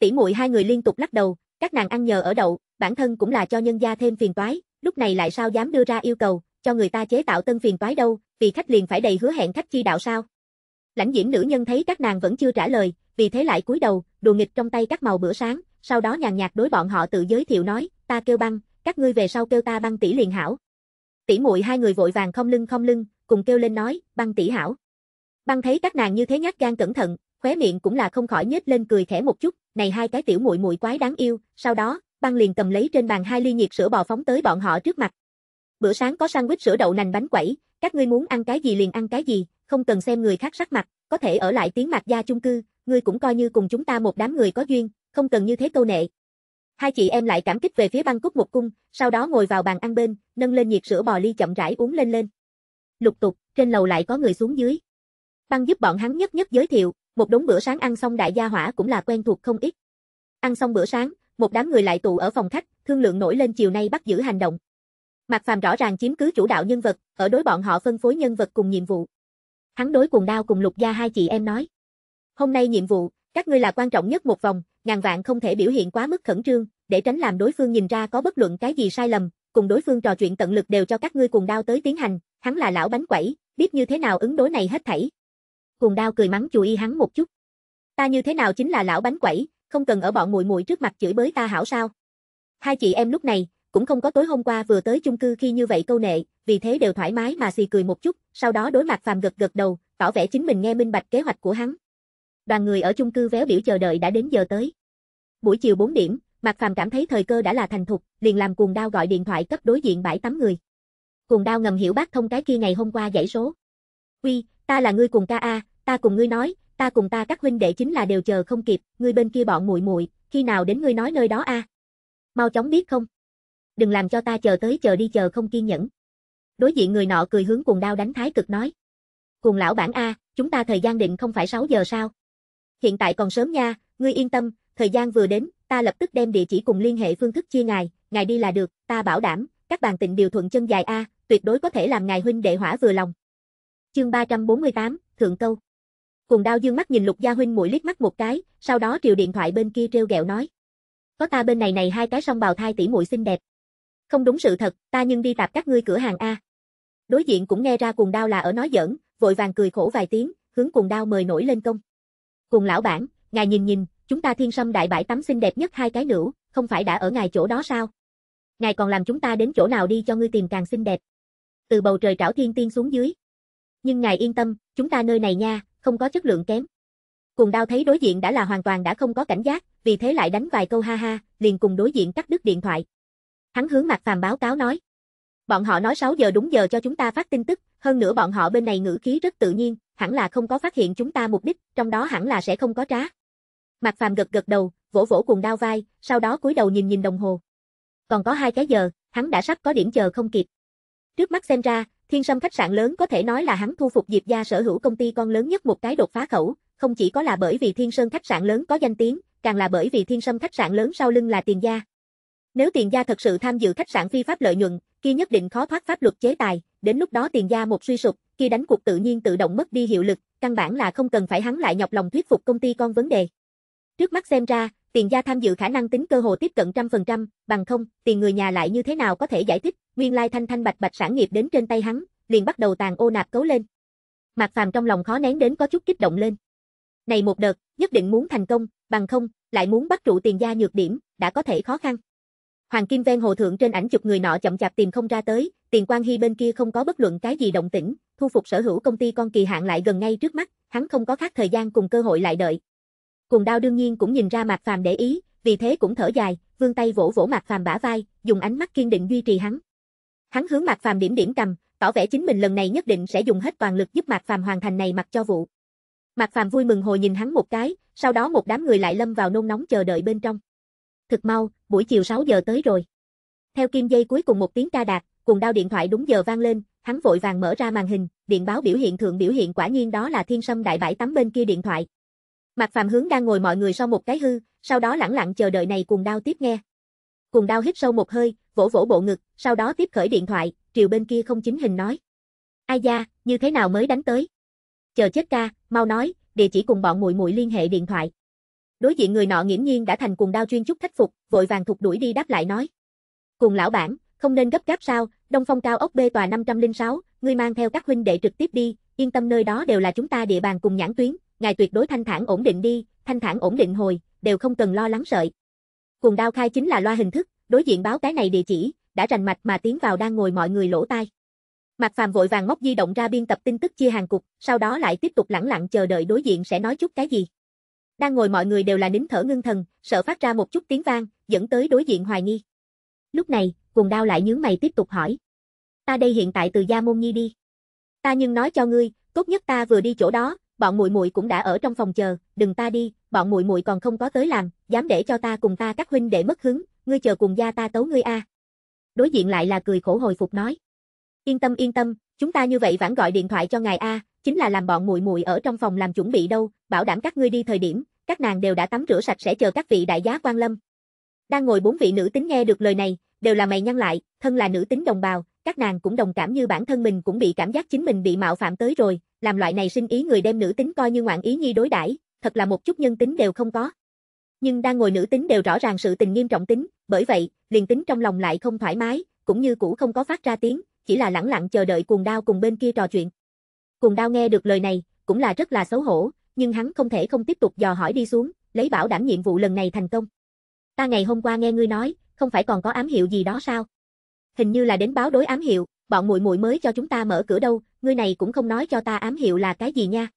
A: Tỷ muội hai người liên tục lắc đầu, các nàng ăn nhờ ở đậu, bản thân cũng là cho nhân gia thêm phiền toái, lúc này lại sao dám đưa ra yêu cầu, cho người ta chế tạo tân phiền toái đâu, vì khách liền phải đầy hứa hẹn khách chi đạo sao? Lãnh Diễm nữ nhân thấy các nàng vẫn chưa trả lời, vì thế lại cúi đầu, đùa nghịch trong tay các màu bữa sáng, sau đó nhàn nhạt đối bọn họ tự giới thiệu nói, ta kêu băng, các ngươi về sau kêu ta băng tỷ liền hảo. Tỷ muội hai người vội vàng không lưng không lưng, cùng kêu lên nói, băng tỷ hảo. Băng thấy các nàng như thế nhát gan cẩn thận, khóe miệng cũng là không khỏi nhếch lên cười khẽ một chút, này hai cái tiểu muội muội quái đáng yêu, sau đó, băng liền cầm lấy trên bàn hai ly nhiệt sữa bò phóng tới bọn họ trước mặt. Bữa sáng có sandwich sữa đậu nành bánh quẩy, các ngươi muốn ăn cái gì liền ăn cái gì, không cần xem người khác sắc mặt, có thể ở lại tiếng mặt gia chung cư, ngươi cũng coi như cùng chúng ta một đám người có duyên, không cần như thế câu nệ. Hai chị em lại cảm kích về phía băng cúc một cung, sau đó ngồi vào bàn ăn bên, nâng lên nhiệt sữa bò ly chậm rãi uống lên lên. Lục tục, trên lầu lại có người xuống dưới. Băng giúp bọn hắn nhất nhất giới thiệu, một đống bữa sáng ăn xong đại gia hỏa cũng là quen thuộc không ít. Ăn xong bữa sáng, một đám người lại tụ ở phòng khách, thương lượng nổi lên chiều nay bắt giữ hành động. Mạc Phàm rõ ràng chiếm cứ chủ đạo nhân vật, ở đối bọn họ phân phối nhân vật cùng nhiệm vụ. Hắn đối cùng đao cùng Lục Gia hai chị em nói: "Hôm nay nhiệm vụ, các ngươi là quan trọng nhất một vòng, ngàn vạn không thể biểu hiện quá mức khẩn trương, để tránh làm đối phương nhìn ra có bất luận cái gì sai lầm, cùng đối phương trò chuyện tận lực đều cho các ngươi cùng đao tới tiến hành, hắn là lão bánh quẩy, biết như thế nào ứng đối này hết thảy, cùng đao cười mắng chùi y hắn một chút. Ta như thế nào chính là lão bánh quẩy, không cần ở bọn muội muội trước mặt chửi bới ta hảo sao? Hai chị em lúc này cũng không có tối hôm qua vừa tới chung cư khi như vậy câu nệ, vì thế đều thoải mái mà xì cười một chút, sau đó đối mặt phàm gật gật đầu, tỏ vẻ chính mình nghe minh bạch kế hoạch của hắn. Đoàn người ở chung cư véo biểu chờ đợi đã đến giờ tới. Buổi chiều 4 điểm, Mạc Phàm cảm thấy thời cơ đã là thành thục, liền làm cuồng đao gọi điện thoại cấp đối diện bãi tắm người. Cuồng đao ngầm hiểu bác thông cái kia ngày hôm qua dãy số. "Uy, ta là ngươi cùng ca a, ta cùng ngươi nói, ta cùng ta các huynh đệ chính là đều chờ không kịp, ngươi bên kia bọn muội muội, khi nào đến ngươi nói nơi đó a? Mau chóng biết không? Đừng làm cho ta chờ tới chờ đi chờ không kiên nhẫn. Đối diện người nọ cười hướng cuồng đao đánh thái cực nói. Cuồng lão bản a, chúng ta thời gian định không phải 6 giờ sao? Hiện tại còn sớm nha, ngươi yên tâm, thời gian vừa đến, ta lập tức đem địa chỉ cùng liên hệ phương thức chia ngài, ngài đi là được, ta bảo đảm, các bạn tịnh điều thuận chân dài a, tuyệt đối có thể làm ngài huynh đệ hỏa vừa lòng. Chương 348, Thượng Câu Cùng đao dương mắt nhìn Lục Gia Huynh mũi liếc mắt một cái, sau đó triệu điện thoại bên kia treo gẹo nói. Có ta bên này này hai cái song bào thai tỷ muội xinh đẹp. Không đúng sự thật, ta nhưng đi tạp các ngươi cửa hàng A. Đối diện cũng nghe ra cùng đao là ở nói giỡn, vội vàng cười khổ vài tiếng, hướng cùng đao mời nổi lên công. Cùng lão bản, ngài nhìn nhìn, chúng ta thiên sâm đại bãi tắm xinh đẹp nhất hai cái nữ, không phải đã ở ngài chỗ đó sao? Ngài còn làm chúng ta đến chỗ nào đi cho ngươi tìm càng xinh đẹp. Từ bầu trời trảo thiên tiên xuống dưới, nhưng ngài yên tâm, chúng ta nơi này nha, không có chất lượng kém. cùng đao thấy đối diện đã là hoàn toàn đã không có cảnh giác, vì thế lại đánh vài câu ha ha, liền cùng đối diện cắt đứt điện thoại. Hắn hướng mặt Phàm báo cáo nói. Bọn họ nói 6 giờ đúng giờ cho chúng ta phát tin tức, hơn nữa bọn họ bên này ngữ khí rất tự nhiên, hẳn là không có phát hiện chúng ta mục đích, trong đó hẳn là sẽ không có trá. mặt Phàm gật gật đầu, vỗ vỗ cùng đao vai, sau đó cúi đầu nhìn nhìn đồng hồ. Còn có hai cái giờ, hắn đã sắp có điểm chờ không kịp. Trước mắt xem ra, Thiên Sâm khách sạn lớn có thể nói là hắn thu phục Diệp gia sở hữu công ty con lớn nhất một cái đột phá khẩu, không chỉ có là bởi vì Thiên Sơn khách sạn lớn có danh tiếng, càng là bởi vì Thiên Sâm khách sạn lớn sau lưng là tiền gia. Nếu tiền gia thật sự tham dự khách sạn phi pháp lợi nhuận, kia nhất định khó thoát pháp luật chế tài, đến lúc đó tiền gia một suy sụp, kia đánh cuộc tự nhiên tự động mất đi hiệu lực, căn bản là không cần phải hắn lại nhọc lòng thuyết phục công ty con vấn đề. Trước mắt xem ra, tiền gia tham dự khả năng tính cơ hồ tiếp cận trăm phần trăm, bằng không, tiền người nhà lại như thế nào có thể giải thích, nguyên lai thanh thanh bạch bạch sản nghiệp đến trên tay hắn, liền bắt đầu tàn ô nạp cấu lên. Mạc Phàm trong lòng khó nén đến có chút kích động lên. Này một đợt, nhất định muốn thành công, bằng không, lại muốn bắt trụ tiền gia nhược điểm, đã có thể khó khăn. Hoàng Kim ven hồ thượng trên ảnh chụp người nọ chậm chạp tìm không ra tới, tiền quan hy bên kia không có bất luận cái gì động tĩnh, thu phục sở hữu công ty con kỳ hạn lại gần ngay trước mắt, hắn không có khác thời gian cùng cơ hội lại đợi, Cùng đao đương nhiên cũng nhìn ra Mạc Phàm để ý, vì thế cũng thở dài, vươn tay vỗ vỗ Mạc Phàm bả vai, dùng ánh mắt kiên định duy trì hắn. Hắn hướng Mạc Phàm điểm điểm cầm, tỏ vẻ chính mình lần này nhất định sẽ dùng hết toàn lực giúp Mạc Phàm hoàn thành này mặc cho vụ. Mạc Phàm vui mừng hồi nhìn hắn một cái, sau đó một đám người lại lâm vào nôn nóng chờ đợi bên trong. Thực mau, buổi chiều 6 giờ tới rồi. Theo kim dây cuối cùng một tiếng ca đạt, cùng đao điện thoại đúng giờ vang lên, hắn vội vàng mở ra màn hình, điện báo biểu hiện thượng biểu hiện quả nhiên đó là thiên sâm đại bãi tắm bên kia điện thoại, Mạc phạm hướng đang ngồi mọi người sau một cái hư, sau đó lẳng lặng chờ đợi này cùng đao tiếp nghe. Cùng đao hít sâu một hơi, vỗ vỗ bộ ngực, sau đó tiếp khởi điện thoại, triều bên kia không chính hình nói. Ai da, như thế nào mới đánh tới? Chờ chết ca, mau nói, địa chỉ cùng bọn muội muội liên hệ điện thoại. Đối diện người nọ nghiễm nhiên đã thành cùng đao chuyên chúc thách phục, vội vàng thục đuổi đi đáp lại nói. Cùng lão bản, không nên gấp gáp sao, Đông Phong cao ốc B tòa 506, ngươi mang theo các huynh đệ trực tiếp đi, yên tâm nơi đó đều là chúng ta địa bàn cùng nhãn tuyến, ngài tuyệt đối thanh thản ổn định đi, thanh thản ổn định hồi, đều không cần lo lắng sợi. Cuồng đao khai chính là loa hình thức, đối diện báo cái này địa chỉ, đã rành mạch mà tiến vào đang ngồi mọi người lỗ tai. Mạc Phàm vội vàng móc di động ra biên tập tin tức chia hàng cục, sau đó lại tiếp tục lẳng lặng chờ đợi đối diện sẽ nói chút cái gì. Đang ngồi mọi người đều là nín thở ngưng thần, sợ phát ra một chút tiếng vang, dẫn tới đối diện hoài nghi. Lúc này, cuồng đao lại nhướng mày tiếp tục hỏi. Ta đây hiện tại từ Gia Môn Nhi đi. Ta nhưng nói cho ngươi, tốt nhất ta vừa đi chỗ đó, bọn muội muội cũng đã ở trong phòng chờ, đừng ta đi, bọn muội muội còn không có tới làm, dám để cho ta cùng ta các huynh để mất hứng, ngươi chờ cùng gia ta tấu ngươi a. Đối diện lại là cười khổ hồi phục nói. Yên tâm yên tâm, chúng ta như vậy vẫn gọi điện thoại cho ngài a, chính là làm bọn muội muội ở trong phòng làm chuẩn bị đâu, bảo đảm các ngươi đi thời điểm, các nàng đều đã tắm rửa sạch sẽ chờ các vị đại giá quan lâm. Đang ngồi bốn vị nữ tính nghe được lời này, đều là mày nhăn lại, thân là nữ tính đồng bào, các nàng cũng đồng cảm như bản thân mình cũng bị cảm giác chính mình bị mạo phạm tới rồi, làm loại này sinh ý người đem nữ tính coi như ngoạn ý nhi đối đãi, thật là một chút nhân tính đều không có. Nhưng đang ngồi nữ tính đều rõ ràng sự tình nghiêm trọng tính, bởi vậy, liền tính trong lòng lại không thoải mái, cũng như cũ không có phát ra tiếng, chỉ là lẳng lặng chờ đợi cuồng đao cùng bên kia trò chuyện. Cuồng đao nghe được lời này, cũng là rất là xấu hổ, nhưng hắn không thể không tiếp tục dò hỏi đi xuống, lấy bảo đảm nhiệm vụ lần này thành công. Ta ngày hôm qua nghe ngươi nói, không phải còn có ám hiệu gì đó sao? Hình như là đến báo đối ám hiệu, bọn muội muội mới cho chúng ta mở cửa đâu, ngươi này cũng không nói cho ta ám hiệu là cái gì nha.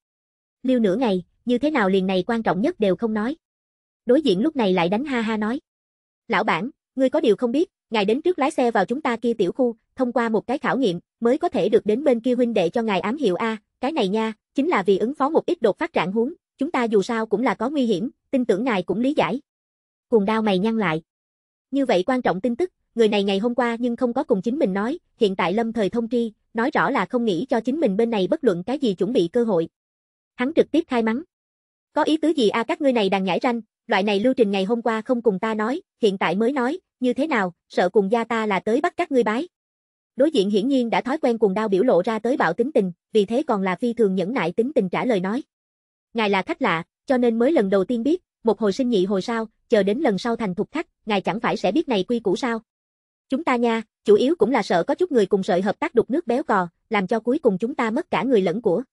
A: lưu nửa ngày, như thế nào liền này quan trọng nhất đều không nói. Đối diện lúc này lại đánh ha ha nói. Lão bản, ngươi có điều không biết, ngài đến trước lái xe vào chúng ta kia tiểu khu, thông qua một cái khảo nghiệm, mới có thể được đến bên kia huynh đệ cho ngài ám hiệu A, cái này nha, chính là vì ứng phó một ít đột phát trạng huống, chúng ta dù sao cũng là có nguy hiểm, tin tưởng ngài cũng lý giải. Cuồng đao mày nhăn lại. Như vậy quan trọng tin tức, người này ngày hôm qua nhưng không có cùng chính mình nói, hiện tại lâm thời thông tri, nói rõ là không nghĩ cho chính mình bên này bất luận cái gì chuẩn bị cơ hội. Hắn trực tiếp khai mắng. Có ý tứ gì a à, các ngươi này đang nhảy ranh, loại này lưu trình ngày hôm qua không cùng ta nói, hiện tại mới nói, như thế nào, sợ cùng gia ta là tới bắt các ngươi bái. Đối diện hiển nhiên đã thói quen cuồng đao biểu lộ ra tới bạo tính tình, vì thế còn là phi thường nhẫn nại tính tình trả lời nói. Ngài là khách lạ, cho nên mới lần đầu tiên biết, một hồi sinh nhị hồi sao, chờ đến lần sau thành thục khách, ngài chẳng phải sẽ biết này quy củ sao. Chúng ta nha, chủ yếu cũng là sợ có chút người cùng sợi hợp tác đục nước béo cò, làm cho cuối cùng chúng ta mất cả người lẫn của.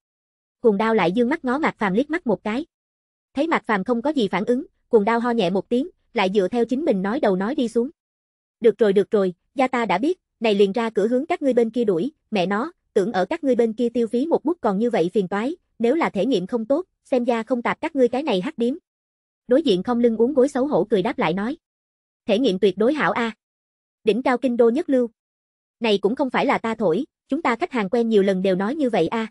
A: Cuồng đao lại dương mắt ngó Mạc Phàm liếc mắt một cái. Thấy Mạc Phàm không có gì phản ứng, cuồng đao ho nhẹ một tiếng, lại dựa theo chính mình nói đầu nói đi xuống. Được rồi được rồi, gia ta đã biết, này liền ra cửa hướng các ngươi bên kia đuổi, mẹ nó, tưởng ở các ngươi bên kia tiêu phí một bút còn như vậy phiền toái, nếu là thể nghiệm không tốt, xem ra không tạp các ngươi cái này hắc điếm. Đối diện không lưng uống gối xấu hổ cười đáp lại nói. Thể nghiệm tuyệt đối hảo a. À đỉnh cao kinh đô nhất lưu. Này cũng không phải là ta thổi, chúng ta khách hàng quen nhiều lần đều nói như vậy a. À.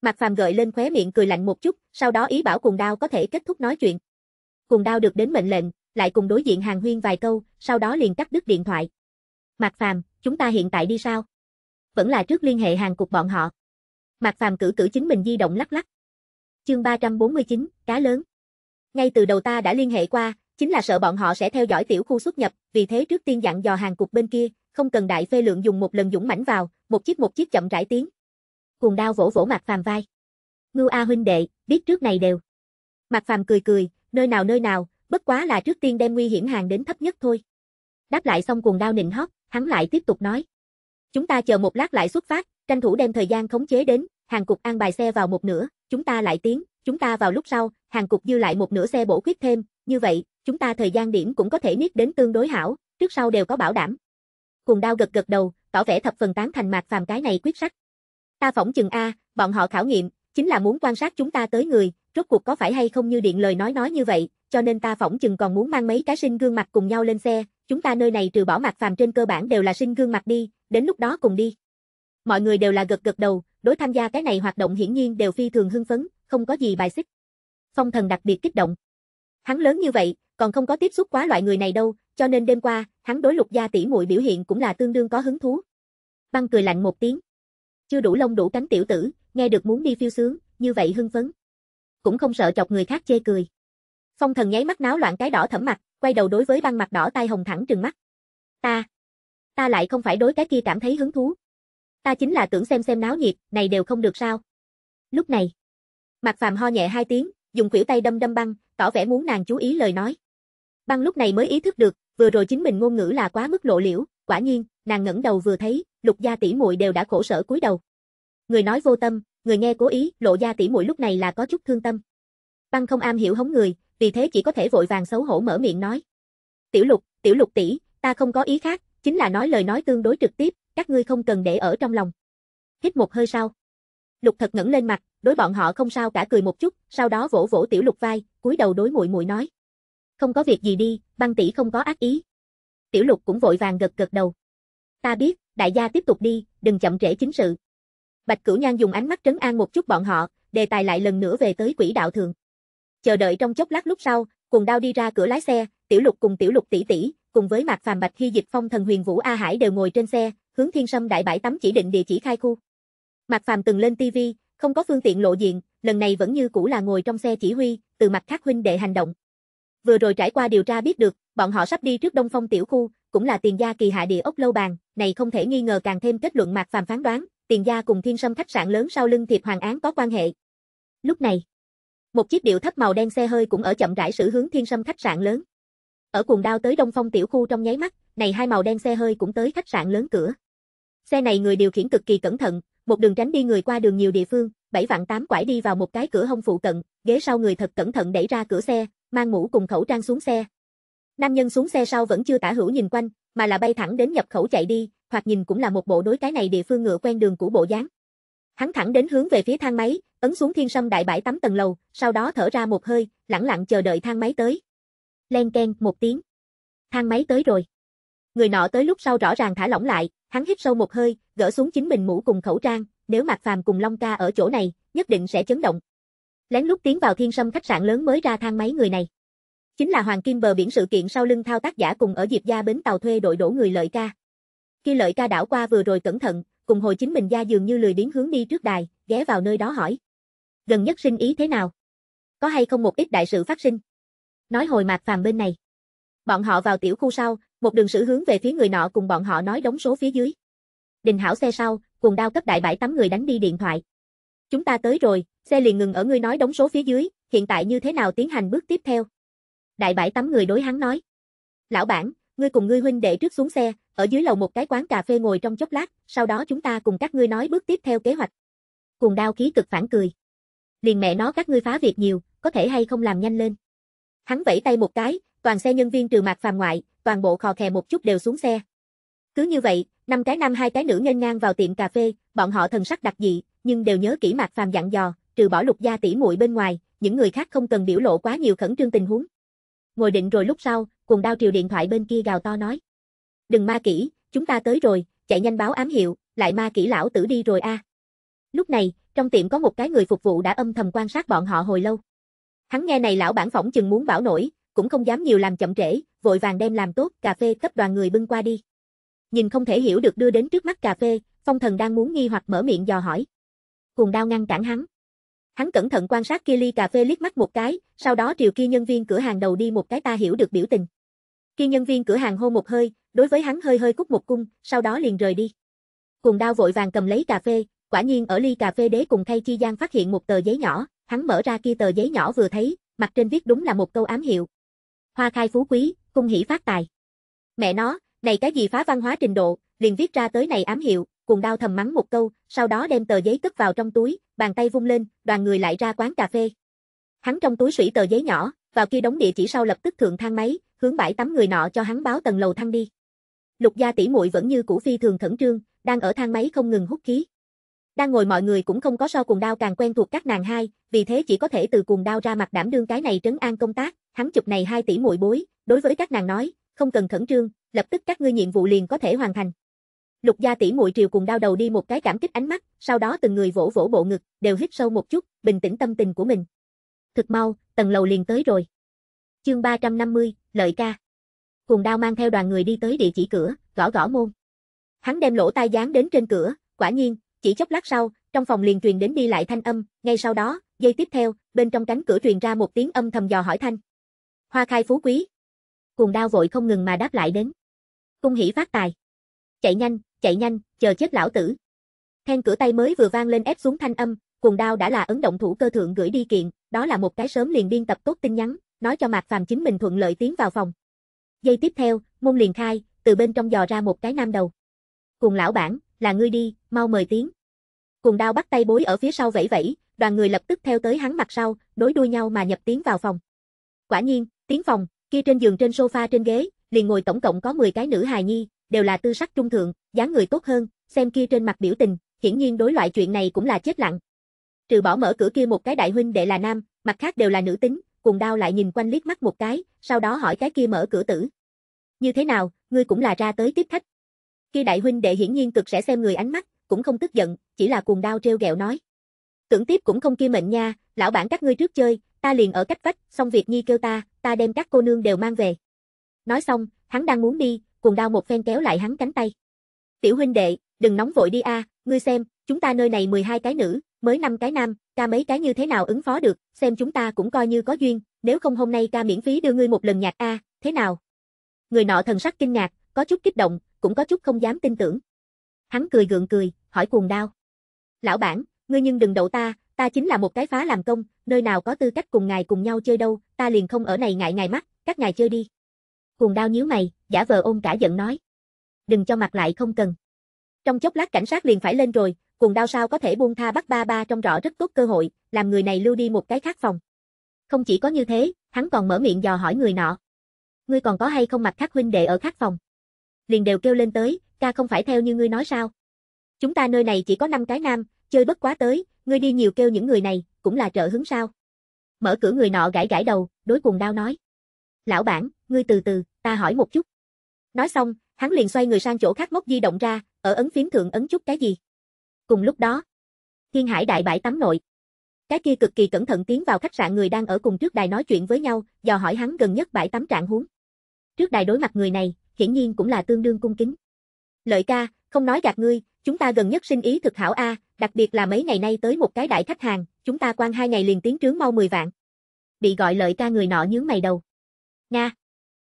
A: Mạc Phàm gợi lên khóe miệng cười lạnh một chút, sau đó ý bảo Cùng Đao có thể kết thúc nói chuyện. Cùng Đao được đến mệnh lệnh, lại cùng đối diện Hàng Huyên vài câu, sau đó liền cắt đứt điện thoại. Mạc Phàm, chúng ta hiện tại đi sao? Vẫn là trước liên hệ hàng cục bọn họ. Mạc Phàm cử cử chính mình di động lắc lắc. Chương 349, cá lớn. Ngay từ đầu ta đã liên hệ qua, chính là sợ bọn họ sẽ theo dõi tiểu khu xuất nhập, vì thế trước tiên dặn dò hàng cục bên kia, không cần đại phê lượng dùng một lần dũng mãnh vào, một chiếc một chiếc chậm rãi tiến. Cuồng đao vỗ vỗ mặt Phàm vai. Ngưu A huynh đệ, biết trước này đều. mặt Phàm cười cười, nơi nào nơi nào, bất quá là trước tiên đem nguy hiểm hàng đến thấp nhất thôi. Đáp lại xong cuồng đao nịnh hót, hắn lại tiếp tục nói. Chúng ta chờ một lát lại xuất phát, tranh thủ đem thời gian khống chế đến, hàng cục an bài xe vào một nửa, chúng ta lại tiến, chúng ta vào lúc sau, hàng cục dư lại một nửa xe bổ khuyết thêm, như vậy, chúng ta thời gian điểm cũng có thể niết đến tương đối hảo, trước sau đều có bảo đảm. Cùng đao gật gật đầu, tỏ vẻ thập phần tán thành mạc phàm cái này quyết sách. Ta phỏng chừng A, bọn họ khảo nghiệm, chính là muốn quan sát chúng ta tới người, rốt cuộc có phải hay không như điện lời nói nói như vậy, cho nên ta phỏng chừng còn muốn mang mấy cái sinh gương mặt cùng nhau lên xe, chúng ta nơi này trừ bỏ mặt phàm trên cơ bản đều là sinh gương mặt đi, đến lúc đó cùng đi. Mọi người đều là gật gật đầu, đối tham gia cái này hoạt động hiển nhiên đều phi thường hưng phấn, không có gì bài xích. Phong thần đặc biệt kích động. Hắn lớn như vậy, còn không có tiếp xúc quá loại người này đâu, cho nên đêm qua, hắn đối Lục Gia tỷ muội biểu hiện cũng là tương đương có hứng thú. Băng cười lạnh một tiếng. Chưa đủ lông đủ cánh tiểu tử, nghe được muốn đi phiêu sướng, như vậy hưng phấn. Cũng không sợ chọc người khác chê cười. Phong thần nháy mắt náo loạn cái đỏ thẫm mặt, quay đầu đối với băng mặt đỏ tai hồng thẳng trừng mắt. Ta, ta lại không phải đối cái kia cảm thấy hứng thú. Ta chính là tưởng xem xem náo nhiệt, này đều không được sao. Lúc này, Mạc Phàm ho nhẹ hai tiếng, dùng khuỷu tay đâm đâm băng, tỏ vẻ muốn nàng chú ý lời nói. Băng lúc này mới ý thức được, vừa rồi chính mình ngôn ngữ là quá mức lộ liễu, quả nhiên, nàng ngẩng đầu vừa thấy, Lục gia tỷ muội đều đã khổ sở cúi đầu. Người nói vô tâm, người nghe cố ý, Lộ gia tỷ muội lúc này là có chút thương tâm. Băng không am hiểu hống người, vì thế chỉ có thể vội vàng xấu hổ mở miệng nói. "Tiểu Lục, tiểu Lục tỷ, ta không có ý khác, chính là nói lời nói tương đối trực tiếp, các ngươi không cần để ở trong lòng." Hít một hơi sau, Lục Thật ngẩng lên mặt, đối bọn họ không sao cả cười một chút, sau đó vỗ vỗ tiểu Lục vai, cúi đầu đối muội muội nói: không có việc gì đi, băng tỷ không có ác ý. Tiểu lục cũng vội vàng gật gật đầu. Ta biết, đại gia tiếp tục đi, đừng chậm trễ chính sự. Bạch Cửu Nhan dùng ánh mắt trấn an một chút bọn họ, đề tài lại lần nữa về tới quỹ đạo thường. Chờ đợi trong chốc lát lúc sau, cùng đao đi ra cửa lái xe, Tiểu Lục cùng Tiểu Lục tỷ tỷ, cùng với Mạc Phàm Bạch Hy Dịch Phong Thần Huyền Vũ A Hải đều ngồi trên xe, hướng Thiên Sâm đại bãi tắm chỉ định địa chỉ khai khu. Mạc Phàm từng lên TV, không có phương tiện lộ diện, lần này vẫn như cũ là ngồi trong xe chỉ huy, từ mặt khác huynh đệ hành động. Vừa rồi trải qua điều tra biết được, bọn họ sắp đi trước Đông Phong tiểu khu, cũng là tiền gia kỳ hạ địa ốc lâu bàn, này không thể nghi ngờ càng thêm kết luận Mạc Phàm phán đoán, tiền gia cùng Thiên Sâm khách sạn lớn sau lưng thiệp hoàng án có quan hệ. Lúc này, một chiếc điệu thấp màu đen xe hơi cũng ở chậm rãi xử hướng Thiên Sâm khách sạn lớn. Ở cuồng đao tới Đông Phong tiểu khu trong nháy mắt, này hai màu đen xe hơi cũng tới khách sạn lớn cửa. Xe này người điều khiển cực kỳ cẩn thận, một đường tránh đi người qua đường nhiều địa phương, bảy vạn tám quải đi vào một cái cửa hông phụ cận, ghế sau người thật cẩn thận đẩy ra cửa xe, mang mũ cùng khẩu trang xuống xe. Nam nhân xuống xe sau vẫn chưa tả hữu nhìn quanh, mà là bay thẳng đến nhập khẩu chạy đi, hoặc nhìn cũng là một bộ đối cái này địa phương ngựa quen đường của bộ dáng. Hắn thẳng đến hướng về phía thang máy, ấn xuống thiên sâm đại bãi tắm tầng lầu, sau đó thở ra một hơi, lặng lặng chờ đợi thang máy tới. Len ken, một tiếng. Thang máy tới rồi. Người nọ tới lúc sau rõ ràng thả lỏng lại, hắn hít sâu một hơi, gỡ xuống chính mình mũ cùng khẩu trang, nếu Mạc Phàm cùng Long ca ở chỗ này, nhất định sẽ chấn động. Lén lút tiến vào thiên sâm khách sạn lớn mới ra thang máy người này. Chính là Hoàng Kim bờ biển sự kiện sau lưng thao tác giả cùng ở Diệp Gia bến tàu thuê đội đổ người lợi ca. Khi lợi ca đảo qua vừa rồi cẩn thận, cùng hồi chính mình gia dường như lười biến hướng đi trước đài, ghé vào nơi đó hỏi. Gần nhất sinh ý thế nào? Có hay không một ít đại sự phát sinh? Nói hồi mạc phàm bên này. Bọn họ vào tiểu khu sau, một đường sử hướng về phía người nọ cùng bọn họ nói đóng số phía dưới. Đình hảo xe sau, cùng đao cấp đại bãi tắm người đánh đi điện thoại. Chúng ta tới rồi, Xe liền ngừng ở ngươi nói đóng số phía dưới, hiện tại như thế nào tiến hành bước tiếp theo? Đại bãi tắm người đối hắn nói. Lão bản, ngươi cùng ngươi huynh đệ trước xuống xe, ở dưới lầu một cái quán cà phê ngồi trong chốc lát, sau đó chúng ta cùng các ngươi nói bước tiếp theo kế hoạch. Cùng đao khí cực phản cười. Liền mẹ nó các ngươi phá việc nhiều, có thể hay không làm nhanh lên. Hắn vẫy tay một cái, toàn xe nhân viên trừ mặt phàm ngoại, toàn bộ khò khè một chút đều xuống xe. Cứ như vậy, năm cái nam hai cái nữ nghênh ngang vào tiệm cà phê, bọn họ thần sắc đặc dị, nhưng đều nhớ kỹ mặt phàm dặn dò, trừ bỏ lục gia tỷ muội bên ngoài, những người khác không cần biểu lộ quá nhiều khẩn trương tình huống. Ngồi định rồi lúc sau, cùng đao triều điện thoại bên kia gào to nói. Đừng ma kỹ, chúng ta tới rồi, chạy nhanh báo ám hiệu, lại ma kỹ lão tử đi rồi a. À. Lúc này, trong tiệm có một cái người phục vụ đã âm thầm quan sát bọn họ hồi lâu. Hắn nghe này lão bản phỏng chừng muốn bảo nổi, cũng không dám nhiều làm chậm trễ, vội vàng đem làm tốt cà phê cấp đoàn người bưng qua đi. Nhìn không thể hiểu được đưa đến trước mắt cà phê, phong thần đang muốn nghi hoặc mở miệng dò hỏi. Cuồng đao ngăn cản hắn, Hắn cẩn thận quan sát kia ly cà phê liếc mắt một cái, sau đó triều kia nhân viên cửa hàng đầu đi một cái ta hiểu được biểu tình. Kia nhân viên cửa hàng hô một hơi, đối với hắn hơi hơi cúc một cung, sau đó liền rời đi. Cùng đao vội vàng cầm lấy cà phê, quả nhiên ở ly cà phê đế cùng thay chi gian phát hiện một tờ giấy nhỏ, hắn mở ra kia tờ giấy nhỏ vừa thấy, mặt trên viết đúng là một câu ám hiệu. Hoa khai phú quý, cung hỷ phát tài. Mẹ nó, này cái gì phá văn hóa trình độ, liền viết ra tới này ám hiệu, cùng đao thầm mắng một câu, sau đó đem tờ giấy cất vào trong túi, bàn tay vung lên, đoàn người lại ra quán cà phê. Hắn trong túi sủy tờ giấy nhỏ, vào kia đóng địa chỉ sau lập tức thượng thang máy, hướng bãi tắm người nọ cho hắn báo tầng lầu thang đi. Lục gia tỷ muội vẫn như cũ phi thường khẩn trương, đang ở thang máy không ngừng hút khí. Đang ngồi mọi người cũng không có so cùng đao càng quen thuộc các nàng hai, vì thế chỉ có thể từ cùng đao ra mặt đảm đương cái này trấn an công tác, hắn chụp này hai tỷ muội bối, đối với các nàng nói, không cần khẩn trương, lập tức các ngươi nhiệm vụ liền có thể hoàn thành. Lục gia tỷ muội triều cùng đau đầu đi một cái cảm kích ánh mắt, sau đó từng người vỗ vỗ bộ ngực, đều hít sâu một chút, bình tĩnh tâm tình của mình. Thực mau, tầng lầu liền tới rồi. Chương 350, lợi ca. Cùng đao mang theo đoàn người đi tới địa chỉ cửa, gõ gõ môn. Hắn đem lỗ tai dán đến trên cửa, quả nhiên, chỉ chốc lát sau, trong phòng liền truyền đến đi lại thanh âm, ngay sau đó, giây tiếp theo, bên trong cánh cửa truyền ra một tiếng âm thầm dò hỏi thanh. Hoa khai phú quý. Cùng đao vội không ngừng mà đáp lại đến. Cung hỉ phát tài. Chạy nhanh, chạy nhanh, chờ chết lão tử. Then cửa tay mới vừa vang lên ép xuống thanh âm, cuồng đao đã là ấn động thủ cơ thượng gửi đi kiện, đó là một cái sớm liền biên tập tốt tin nhắn, nói cho Mạc Phàm chính mình thuận lợi tiến vào phòng. Giây tiếp theo, môn liền khai, từ bên trong dò ra một cái nam đầu. Cùng lão bản, là ngươi đi, mau mời tiến. Cùng đao bắt tay bối ở phía sau vẫy vẫy, đoàn người lập tức theo tới hắn mặt sau, đối đuôi nhau mà nhập tiến vào phòng. Quả nhiên, tiến phòng, kia trên giường trên sofa trên ghế, liền ngồi tổng cộng có 10 cái nữ hài nhi, đều là tư sắc trung thượng, dáng người tốt hơn, xem kia trên mặt biểu tình, hiển nhiên đối loại chuyện này cũng là chết lặng. Trừ bỏ mở cửa kia một cái đại huynh đệ là nam, mặt khác đều là nữ tính, cùng đao lại nhìn quanh liếc mắt một cái, sau đó hỏi cái kia mở cửa tử. Như thế nào, ngươi cũng là ra tới tiếp khách. Kia đại huynh đệ hiển nhiên cực sẽ xem người ánh mắt, cũng không tức giận, chỉ là cuồng đao treo gẹo nói. Tưởng tiếp cũng không kia mệnh nha, lão bản các ngươi trước chơi, ta liền ở cách vách, xong việc nhi kêu ta, ta đem các cô nương đều mang về. Nói xong, hắn đang muốn đi, cuồng đao một phen kéo lại hắn cánh tay. Tiểu huynh đệ, đừng nóng vội đi a, à, ngươi xem, chúng ta nơi này 12 cái nữ, mới 5 cái nam, ca mấy cái như thế nào ứng phó được, xem chúng ta cũng coi như có duyên, nếu không hôm nay ca miễn phí đưa ngươi một lần nhạc a, à, thế nào? Người nọ thần sắc kinh ngạc, có chút kích động, cũng có chút không dám tin tưởng. Hắn cười gượng cười, hỏi cuồng đao. Lão bản, ngươi nhưng đừng đậu ta, ta chính là một cái phá làm công, nơi nào có tư cách cùng ngài cùng nhau chơi đâu, ta liền không ở này ngại ngài mắt, các ngài chơi đi. Cuồng đao nhíu mày, giả vờ ôn cả giận nói. Đừng cho mặt lại không cần. Trong chốc lát cảnh sát liền phải lên rồi, cuồng đao sao có thể buông tha bắt ba ba trong rõ rất tốt cơ hội, làm người này lưu đi một cái khác phòng. Không chỉ có như thế, hắn còn mở miệng dò hỏi người nọ. Ngươi còn có hay không mặt khác huynh đệ ở khác phòng? Liền đều kêu lên tới, ca không phải theo như ngươi nói sao? Chúng ta nơi này chỉ có 5 cái nam, chơi bất quá tới, ngươi đi nhiều kêu những người này, cũng là trợ hứng sao? Mở cửa người nọ gãi gãi đầu, đối cuồng đao nói. Lão bản, ngươi từ từ, ta hỏi một chút. Nói xong, hắn liền xoay người sang chỗ khác móc di động ra, ở ấn phím thượng ấn chút cái gì. Cùng lúc đó, Thiên Hải đại bãi tắm nội. Cái kia cực kỳ cẩn thận tiến vào khách sạn người đang ở cùng trước đài nói chuyện với nhau, dò hỏi hắn gần nhất bãi tắm trạng huống. Trước đài đối mặt người này, hiển nhiên cũng là tương đương cung kính. Lợi ca, không nói gạt ngươi, chúng ta gần nhất sinh ý thực hảo a, đặc biệt là mấy ngày nay tới một cái đại khách hàng, chúng ta quan hai ngày liền tiến trướng mau 10 vạn. Bị gọi lợi ca người nọ nhướng mày đầu. Nga.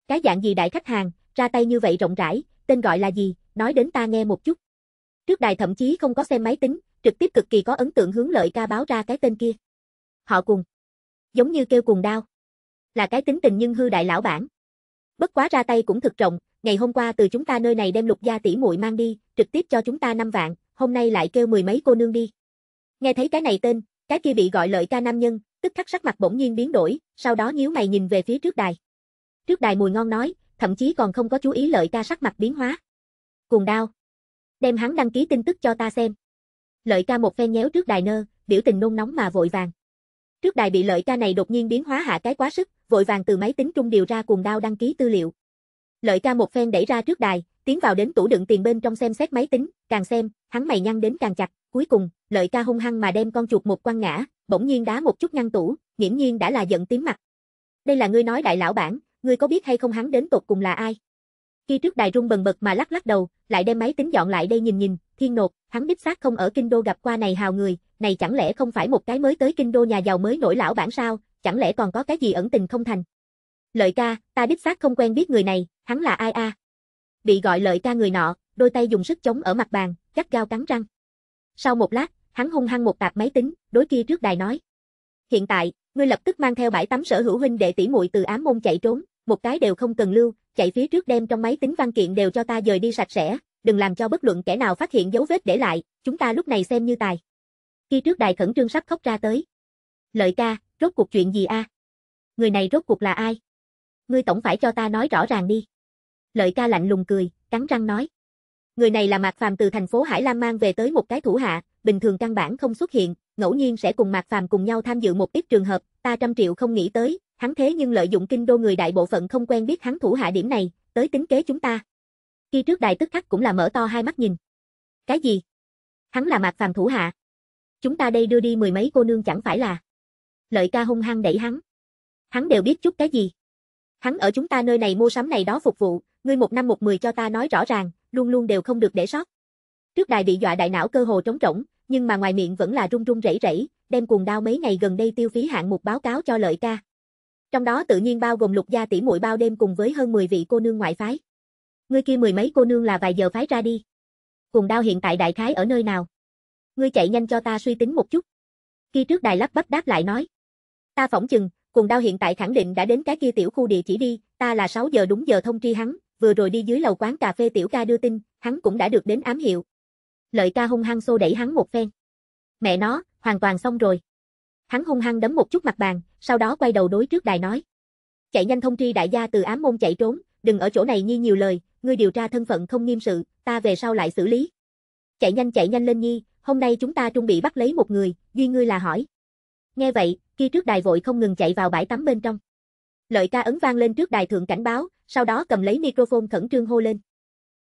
A: Cái dạng gì đại khách hàng, ra tay như vậy rộng rãi, tên gọi là gì, nói đến ta nghe một chút. Trước đài thậm chí không có xem máy tính, trực tiếp cực kỳ có ấn tượng hướng lợi ca báo ra cái tên kia. Họ cùng. Giống như kêu cùng đao. Là cái tính tình nhân hư đại lão bản. Bất quá ra tay cũng thực trọng, ngày hôm qua từ chúng ta nơi này đem lục gia tỷ muội mang đi, trực tiếp cho chúng ta năm vạn, hôm nay lại kêu mười mấy cô nương đi. Nghe thấy cái này tên, cái kia bị gọi lợi ca nam nhân, tức khắc sắc mặt bỗng nhiên biến đổi, sau đó nhíu mày nhìn về phía trước đài. Trước đài mùi ngon nói, thậm chí còn không có chú ý lợi ca sắc mặt biến hóa. Cuồng đao. Đem hắn đăng ký tin tức cho ta xem. Lợi ca một phen nhéo trước đài nơ, biểu tình nôn nóng mà vội vàng. Trước đài bị lợi ca này đột nhiên biến hóa hạ cái quá sức, vội vàng từ máy tính trung điều ra cuồng đao đăng ký tư liệu. Lợi ca một phen đẩy ra trước đài, tiến vào đến tủ đựng tiền bên trong xem xét máy tính, càng xem, hắn mày nhăn đến càng chặt, cuối cùng, lợi ca hung hăng mà đem con chuột một quăng ngã, bỗng nhiên đá một chút ngăn tủ, nghiễm nhiên đã là giận tím mặt. Đây là ngươi nói đại lão bản, ngươi có biết hay không hắn đến tột cùng là ai? Khi trước đài rung bần bật mà lắc lắc đầu, lại đem máy tính dọn lại đây nhìn nhìn, thiên nột, hắn đích xác không ở kinh đô gặp qua này hào người, này chẳng lẽ không phải một cái mới tới kinh đô nhà giàu mới nổi lão bản sao, chẳng lẽ còn có cái gì ẩn tình không thành? Lợi ca, ta đích xác không quen biết người này, hắn là ai a? À? Bị gọi lợi ca người nọ, đôi tay dùng sức chống ở mặt bàn, gắt gao cắn răng. Sau một lát, hắn hung hăng một tạp máy tính, đối kia trước đài nói. Hiện tại, ngươi lập tức mang theo bãi tắm sở hữu huynh để tỉ muội từ ám môn chạy trốn, một cái đều không cần lưu, chạy phía trước đem trong máy tính văn kiện đều cho ta dời đi sạch sẽ, đừng làm cho bất luận kẻ nào phát hiện dấu vết để lại, chúng ta lúc này xem như tài. Khi trước đài khẩn trương sắp khóc ra tới. Lợi ca, rốt cuộc chuyện gì a? Người này rốt cuộc là ai? Ngươi tổng phải cho ta nói rõ ràng đi. Lợi ca lạnh lùng cười, cắn răng nói. Người này là Mạc Phàm từ thành phố Hải Lam mang về tới một cái thủ hạ, bình thường căn bản không xuất hiện, ngẫu nhiên sẽ cùng Mạc Phàm cùng nhau tham dự một ít trường hợp, ta trăm triệu không nghĩ tới, hắn thế nhưng lợi dụng kinh đô người đại bộ phận không quen biết hắn thủ hạ điểm này, tới tính kế chúng ta. Khi trước đại tức khắc cũng là mở to hai mắt nhìn. Cái gì? Hắn là mạc phàm thủ hạ. Chúng ta đây đưa đi mười mấy cô nương chẳng phải là. Lợi ca hung hăng đẩy hắn. Hắn đều biết chút cái gì. Hắn ở chúng ta nơi này mua sắm này đó phục vụ, ngươi một năm một mười cho ta nói rõ ràng, luôn luôn đều không được để sót. Trước đài bị dọa đại não cơ hồ trống rỗng, nhưng mà ngoài miệng vẫn là run run rẩy rẩy, đem cuồng đao mấy ngày gần đây tiêu phí hạng mục báo cáo cho lợi ca. Trong đó tự nhiên bao gồm lục gia tỷ muội bao đêm cùng với hơn 10 vị cô nương ngoại phái. Ngươi kia mười mấy cô nương là vài giờ phái ra đi. Cùng đao hiện tại đại khái ở nơi nào? Ngươi chạy nhanh cho ta suy tính một chút. Khi trước Đài Lắp Bắp đáp lại nói. Ta phỏng chừng, cùng đao hiện tại khẳng định đã đến cái kia tiểu khu địa chỉ đi, ta là 6 giờ đúng giờ thông tri hắn, vừa rồi đi dưới lầu quán cà phê tiểu ca đưa tin, hắn cũng đã được đến ám hiệu. Lợi ca hung hăng xô đẩy hắn một phen. Mẹ nó, hoàn toàn xong rồi. Hắn hung hăng đấm một chút mặt bàn, sau đó quay đầu đối trước đài nói. Chạy nhanh thông tri đại gia từ ám môn chạy trốn, đừng ở chỗ này nhi nhiều lời, ngươi điều tra thân phận không nghiêm sự, ta về sau lại xử lý. Chạy nhanh chạy nhanh lên nhi, hôm nay chúng ta trung bị bắt lấy một người, duy ngươi là hỏi. Nghe vậy, kia trước đài vội không ngừng chạy vào bãi tắm bên trong. Lợi ca ấn vang lên trước đài thượng cảnh báo, sau đó cầm lấy microphone khẩn trương hô lên.